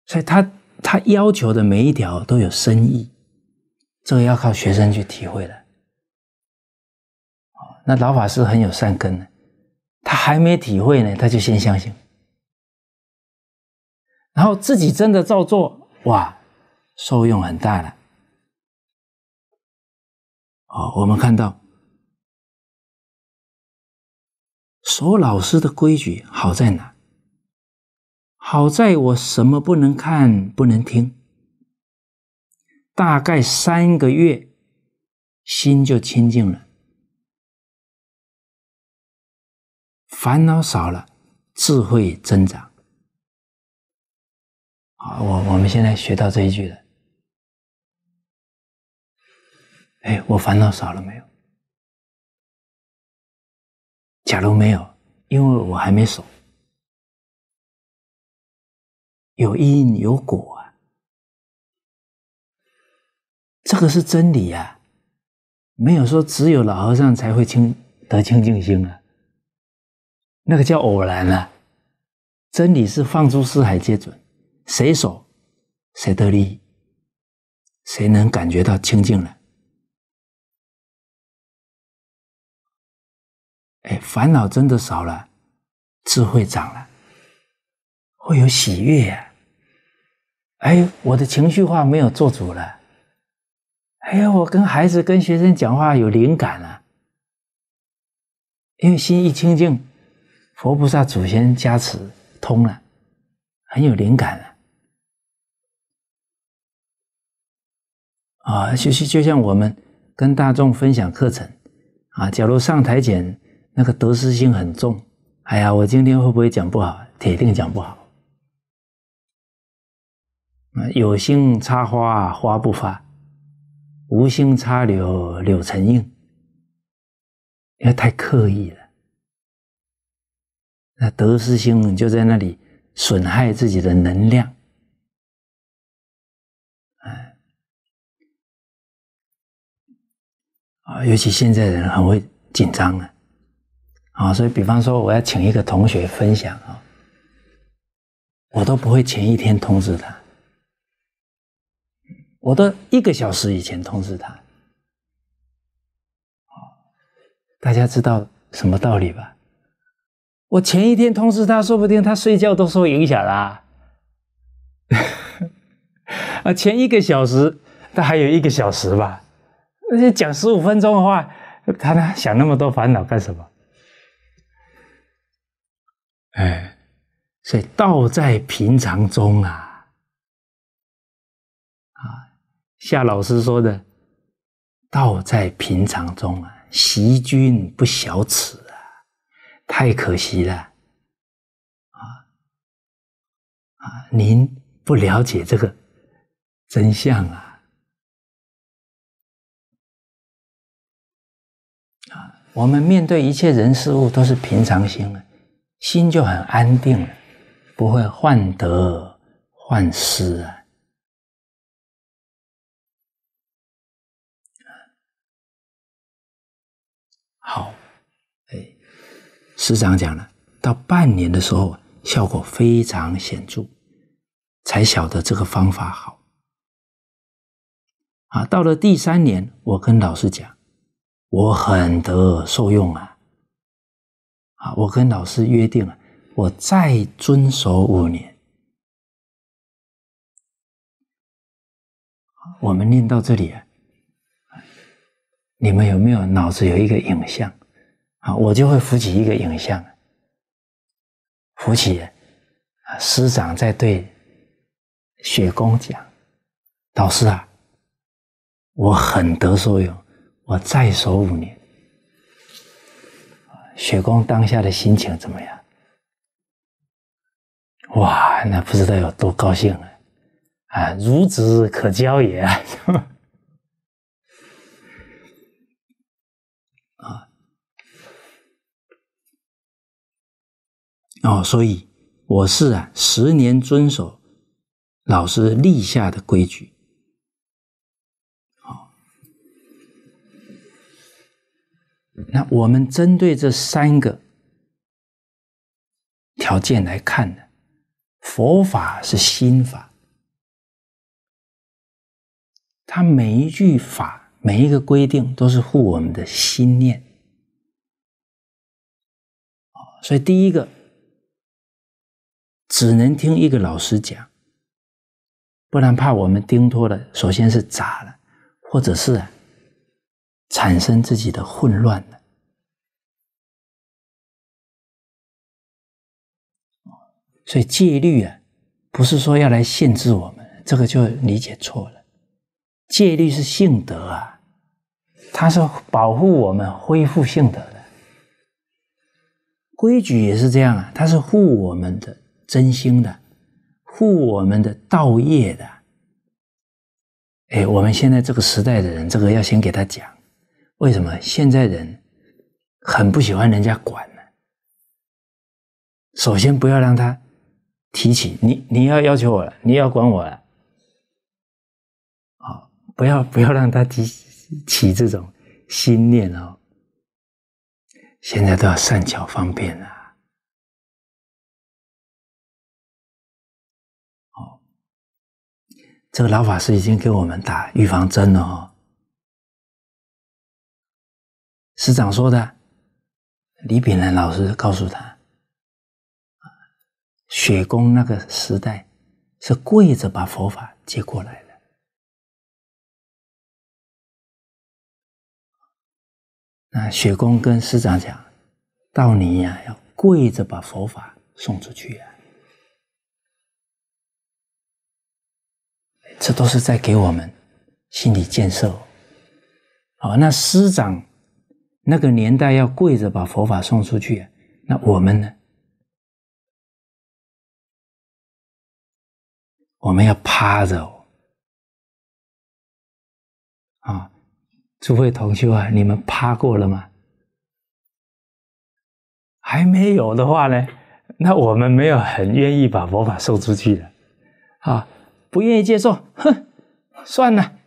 所以他。他要求的每一条都有深意，这个要靠学生去体会了。那老法师很有善根的，他还没体会呢，他就先相信，然后自己真的照做，哇，受用很大了。哦，我们看到，有老师的规矩好在哪？好在我什么不能看，不能听，大概三个月，心就清净了，烦恼少了，智慧增长。好，我我们现在学到这一句了。哎，我烦恼少了没有？假如没有，因为我还没熟。有因有果啊，这个是真理呀！没有说只有老和尚才会清得清净心啊，那个叫偶然啊。真理是放诸四海皆准，谁守，谁得利，谁能感觉到清净了？哎，烦恼真的少了，智慧长了，会有喜悦呀！哎，我的情绪化没有做主了。哎呀，我跟孩子、跟学生讲话有灵感了，因为心一清净，佛菩萨祖先加持通了，很有灵感了。啊，就是就像我们跟大众分享课程啊，假如上台前那个得失心很重，哎呀，我今天会不会讲不好？铁定讲不好。有心插花花不发，无心插柳柳成荫。因为太刻意了，那得失心就在那里损害自己的能量。啊，尤其现在人很会紧张的，啊，所以比方说我要请一个同学分享啊，我都不会前一天通知他。我都一个小时以前通知他，大家知道什么道理吧？我前一天通知他，说不定他睡觉都受影响啦。啊，前一个小时，他还有一个小时吧？那讲十五分钟的话，他想那么多烦恼干什么？哎，所以道在平常中啊。夏老师说的：“道在平常中啊，习君不晓耻啊，太可惜了啊啊！您不了解这个真相啊啊！我们面对一切人事物都是平常心了，心就很安定了，不会患得患失啊。”师长讲了，到半年的时候，效果非常显著，才晓得这个方法好。啊，到了第三年，我跟老师讲，我很得受用啊，啊，我跟老师约定啊，我再遵守五年。我们念到这里啊，你们有没有脑子有一个影像？我就会浮起一个影像，浮起啊，师长在对雪公讲：“导师啊，我很得受用，我再守五年。”雪公当下的心情怎么样？哇，那不知道有多高兴啊！啊，孺子可教也。哦，所以我是啊，十年遵守老师立下的规矩。好，那我们针对这三个条件来看呢，佛法是心法，他每一句法，每一个规定，都是护我们的心念。所以第一个。只能听一个老师讲，不然怕我们听多了，首先是杂了，或者是产生自己的混乱了。所以戒律啊，不是说要来限制我们，这个就理解错了。戒律是性德啊，它是保护我们恢复性德的规矩，也是这样啊，它是护我们的。真心的，护我们的道业的。哎，我们现在这个时代的人，这个要先给他讲。为什么现在人很不喜欢人家管呢？首先，不要让他提起你，你要要求我了，你要管我了。好，不要不要让他提起这种心念哦。现在都要善巧方便了。这个老法师已经给我们打预防针了，哦。师长说的，李炳南老师告诉他，雪宫那个时代是跪着把佛法接过来的，那雪宫跟师长讲，到你呀要跪着把佛法送出去呀。这都是在给我们心理建设。好，那师长那个年代要跪着把佛法送出去，那我们呢？我们要趴着啊！诸位同修啊，你们趴过了吗？还没有的话呢，那我们没有很愿意把佛法送出去的啊。不愿意接受，哼，算了。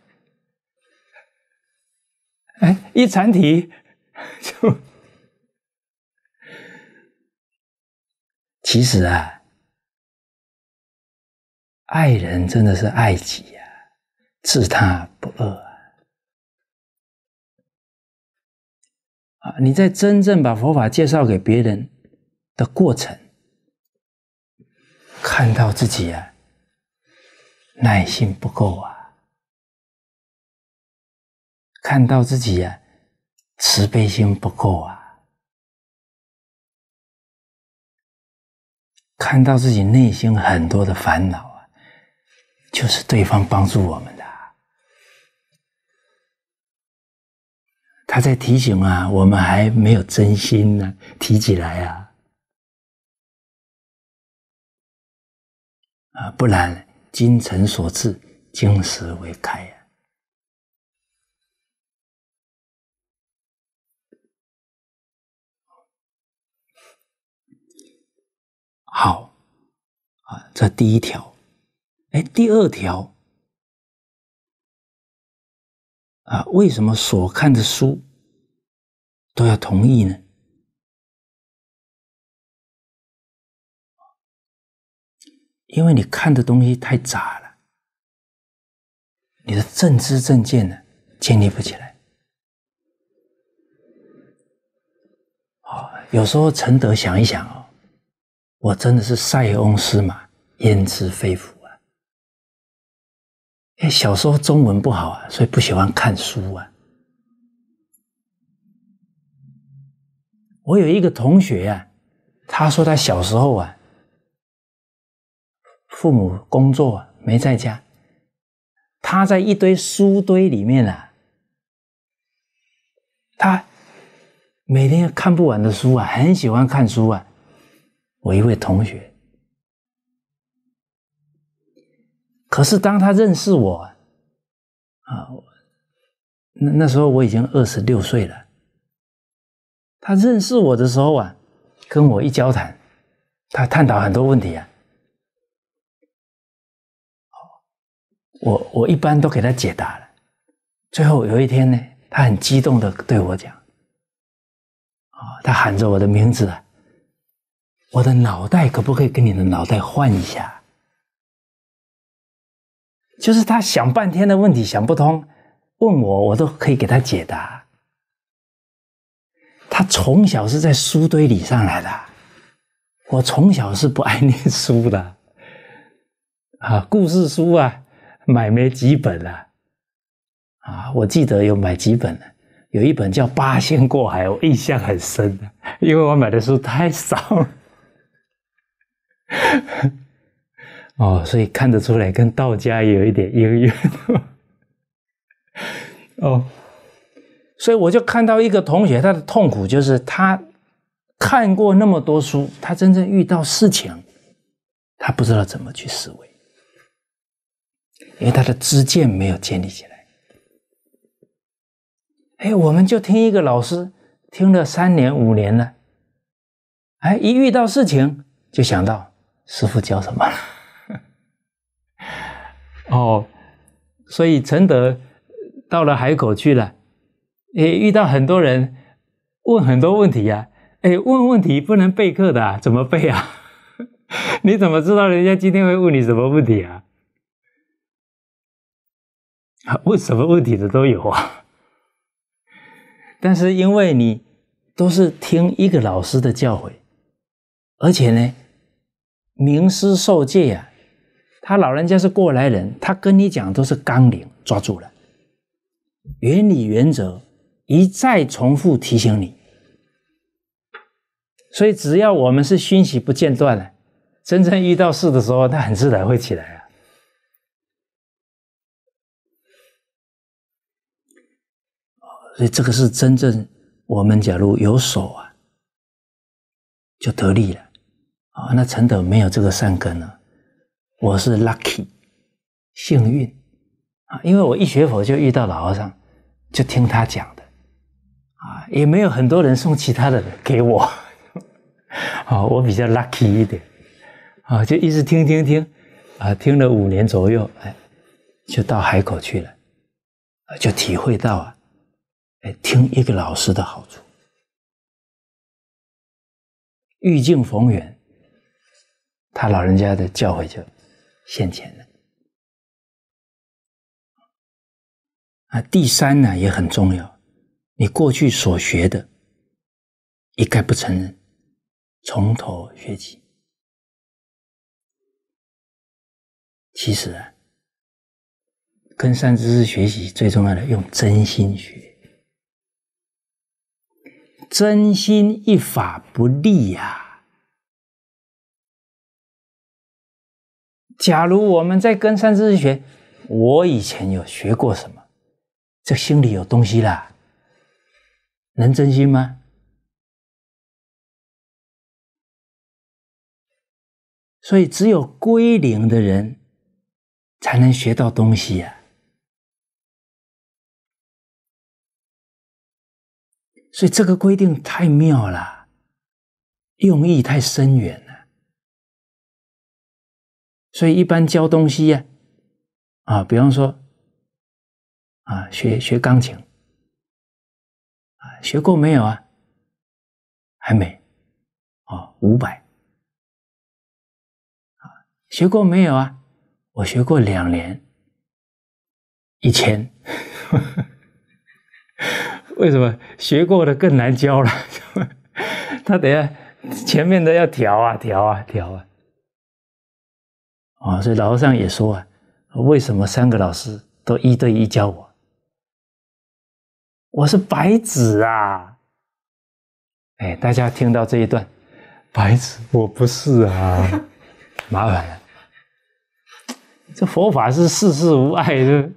哎，一禅体就，其实啊，爱人真的是爱己呀，自他不恶啊。啊，你在真正把佛法介绍给别人的过程，看到自己啊。耐心不够啊！看到自己呀，慈悲心不够啊！看到自己内心很多的烦恼啊，就是对方帮助我们的，他在提醒啊，我们还没有真心呢，提起来啊。啊，不然。精诚所至，金石为开呀！好，啊，这第一条。哎，第二条，啊，为什么所看的书都要同意呢？因为你看的东西太杂了，你的正知正见呢建立不起来。哦，有时候陈德想一想哦，我真的是塞翁失马焉知非福啊！哎，小时候中文不好啊，所以不喜欢看书啊。我有一个同学啊，他说他小时候啊。父母工作没在家，他在一堆书堆里面啊，他每天看不完的书啊，很喜欢看书啊。我一位同学，可是当他认识我啊，那那时候我已经二十六岁了，他认识我的时候啊，跟我一交谈，他探讨很多问题啊。我我一般都给他解答了。最后有一天呢，他很激动的对我讲：“啊，他喊着我的名字，我的脑袋可不可以跟你的脑袋换一下？”就是他想半天的问题想不通，问我我都可以给他解答。他从小是在书堆里上来的，我从小是不爱念书的，啊，故事书啊。买没几本了，啊，我记得有买几本，有一本叫《八仙过海》，我印象很深，因为我买的书太少。了。哦，所以看得出来跟道家有一点渊源。哦，所以我就看到一个同学，他的痛苦就是他看过那么多书，他真正遇到事情，他不知道怎么去思维。因为他的知见没有建立起来，哎，我们就听一个老师听了三年五年了，哎，一遇到事情就想到师傅教什么，哦，所以承德到了海口去了，也遇到很多人问很多问题呀，哎，问问题不能备课的，怎么备啊？你怎么知道人家今天会问你什么问题啊？啊，问什么问题的都有啊。但是因为你都是听一个老师的教诲，而且呢，名师授戒啊，他老人家是过来人，他跟你讲都是纲领，抓住了原理、原则，一再重复提醒你。所以只要我们是熏习不间断的，真正遇到事的时候，他很自然会起来啊。所以这个是真正我们假如有手啊，就得利了啊。那陈德没有这个善根呢，我是 lucky 幸运啊，因为我一学佛就遇到老和尚，就听他讲的啊，也没有很多人送其他的给我啊，我比较 lucky 一点啊，就一直听听听啊，听了五年左右，哎，就到海口去了啊，就体会到啊。哎，听一个老师的好处，遇境逢源，他老人家的教诲就现前了。啊，第三呢也很重要，你过去所学的，一概不承认，从头学起。其实啊，跟善知识学习最重要的，用真心学。真心一法不立呀！假如我们在跟知识学，我以前有学过什么，这心里有东西啦，能真心吗？所以只有归零的人，才能学到东西呀。所以这个规定太妙了，用意太深远了。所以一般教东西呀，啊，比方说，啊，学学钢琴，啊，学过没有啊？还没，啊，五百，啊，学过没有啊？我学过两年，一千。为什么学过的更难教了？他等下前面的要调啊调啊调啊！啊，所以老和尚也说啊，为什么三个老师都一对一教我？我是白纸啊！哎，大家听到这一段，白纸我不是啊，麻烦了。这佛法是世事无碍的。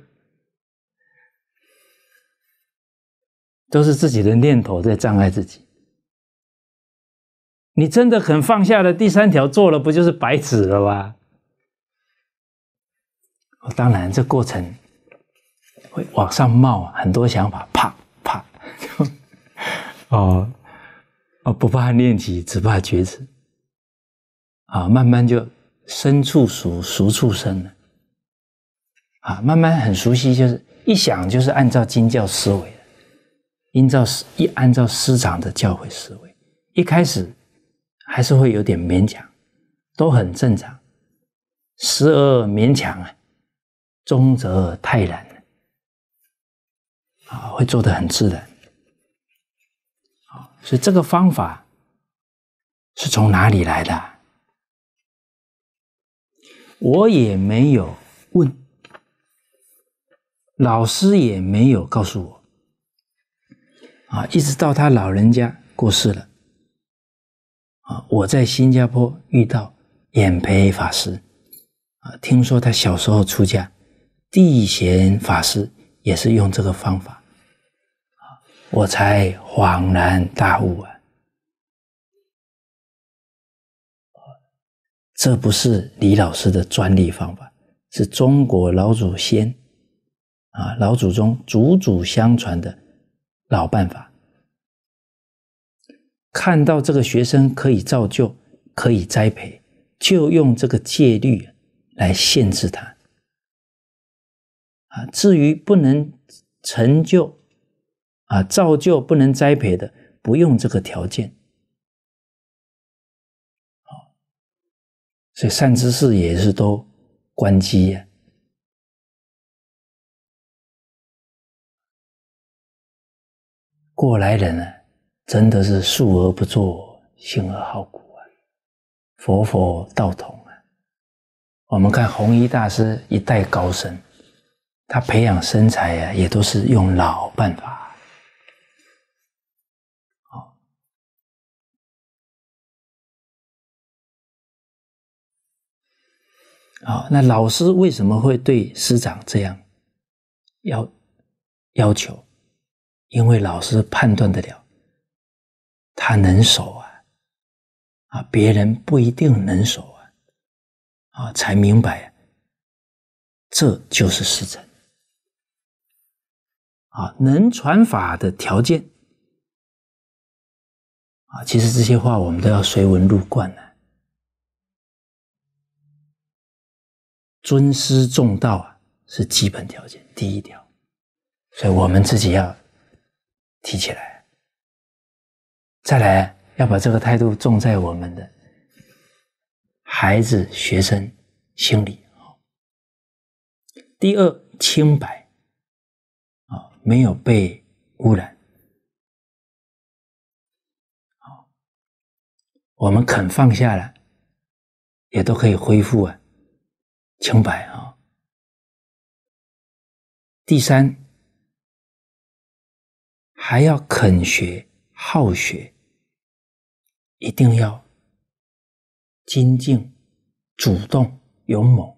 都是自己的念头在障碍自己。你真的很放下了第三条，做了不就是白纸了吗？当然，这过程会往上冒很多想法，怕怕。哦哦，不怕念起，只怕觉知。啊，慢慢就生处熟，熟处生了。啊，慢慢很熟悉，就是一想就是按照经教思维。依照一按照师长的教诲思维，一开始还是会有点勉强，都很正常。时而勉强啊，终则泰然啊，会做的很自然。啊，所以这个方法是从哪里来的？我也没有问，老师也没有告诉我。啊，一直到他老人家过世了，啊，我在新加坡遇到演培法师，啊，听说他小时候出家，地贤法师也是用这个方法，啊，我才恍然大悟啊，这不是李老师的专利方法，是中国老祖先，啊，老祖宗祖祖相传的老办法。看到这个学生可以造就，可以栽培，就用这个戒律来限制他。啊，至于不能成就，啊，造就不能栽培的，不用这个条件。好，所以善知识也是都关机呀。过来人啊。真的是素而不作，性而好古啊！佛佛道同啊！我们看弘一大师一代高僧，他培养身材呀，也都是用老办法。好，那老师为什么会对师长这样要要求？因为老师判断得了。他能守啊，啊，别人不一定能守啊，啊，才明白，这就是实承。啊，能传法的条件，啊，其实这些话我们都要随文入观啊，尊师重道啊是基本条件，第一条，所以我们自己要提起来。再来要把这个态度种在我们的孩子、学生心里。第二，清白啊，没有被污染。我们肯放下了，也都可以恢复啊，清白啊。第三，还要肯学，好学。一定要精进、主动、勇猛。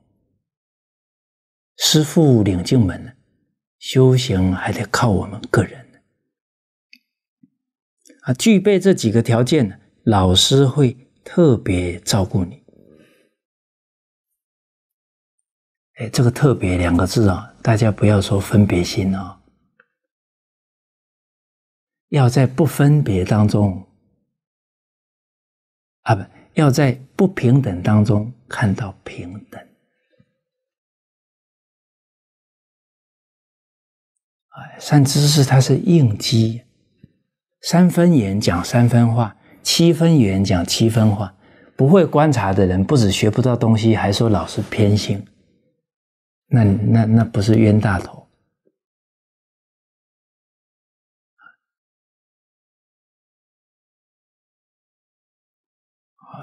师傅领进门，修行还得靠我们个人。啊，具备这几个条件，老师会特别照顾你。哎，这个“特别”两个字啊，大家不要说分别心啊，要在不分别当中。啊，不要在不平等当中看到平等。啊，善知识，它是应激，三分言讲三分话，七分言讲七分话。不会观察的人，不止学不到东西，还说老师偏心，那那那不是冤大头。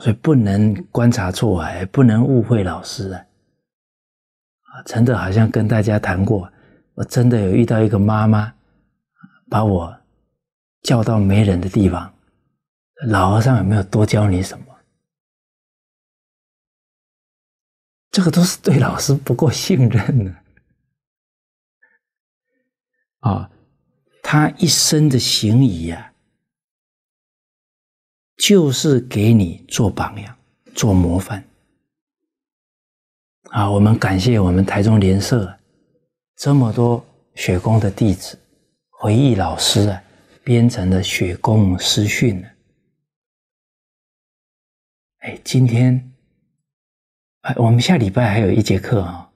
所以不能观察错啊，不能误会老师啊。啊，真的好像跟大家谈过，我真的有遇到一个妈妈，把我叫到没人的地方，老和尚有没有多教你什么？这个都是对老师不够信任呢。啊，他一生的行仪啊。就是给你做榜样、做模范啊！我们感谢我们台中联社这么多雪宫的弟子，回忆老师啊，编成的雪宫诗训呢。哎，今天哎，我们下礼拜还有一节课啊，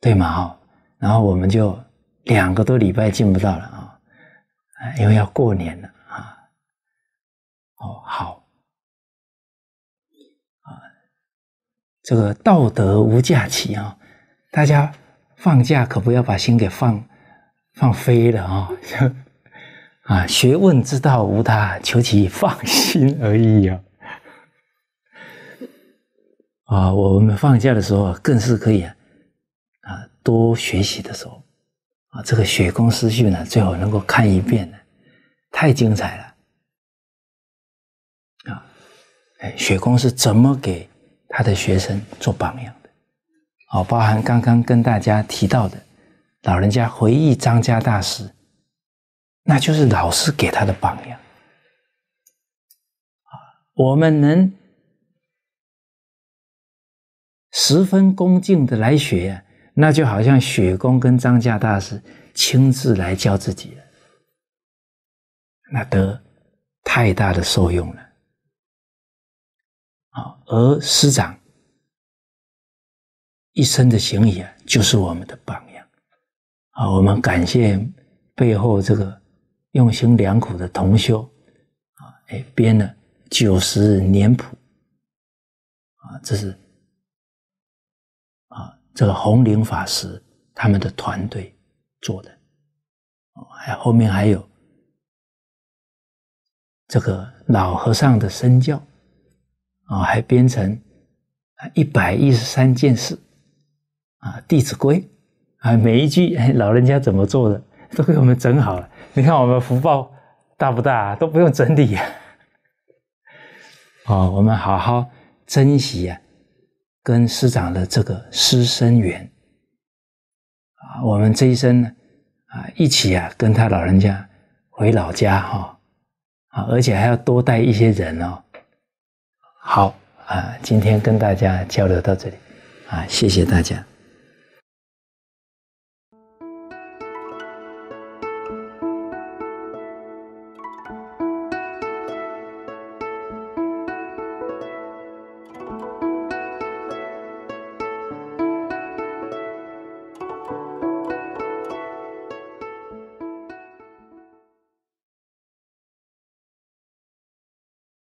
对吗？哦，然后我们就两个多礼拜见不到了啊，因为要过年了。哦，好，啊，这个道德无假期啊，大家放假可不要把心给放放飞了啊！啊，学问之道无他，求其放心而已啊！啊，我们放假的时候更是可以啊，多学习的时候啊，这个《雪宫思绪》呢，最好能够看一遍，太精彩了。哎，雪公是怎么给他的学生做榜样的？哦，包含刚刚跟大家提到的老人家回忆张家大师，那就是老师给他的榜样。啊，我们能十分恭敬的来学，那就好像雪公跟张家大师亲自来教自己了，那得太大的受用了。啊，而师长一生的行医啊，就是我们的榜样啊！我们感谢背后这个用心良苦的同修啊，哎，编了九十年谱啊，这是啊，这个红林法师他们的团队做的啊，后面还有这个老和尚的身教。啊，还编成啊一百一十三件事，啊《弟子规》，啊每一句老人家怎么做的，都给我们整好了。你看我们福报大不大？都不用整理呀。哦，我们好好珍惜呀，跟师长的这个师生缘啊。我们这一生呢，啊一起啊跟他老人家回老家哈，啊而且还要多带一些人哦。好啊，今天跟大家交流到这里，啊，谢谢大家。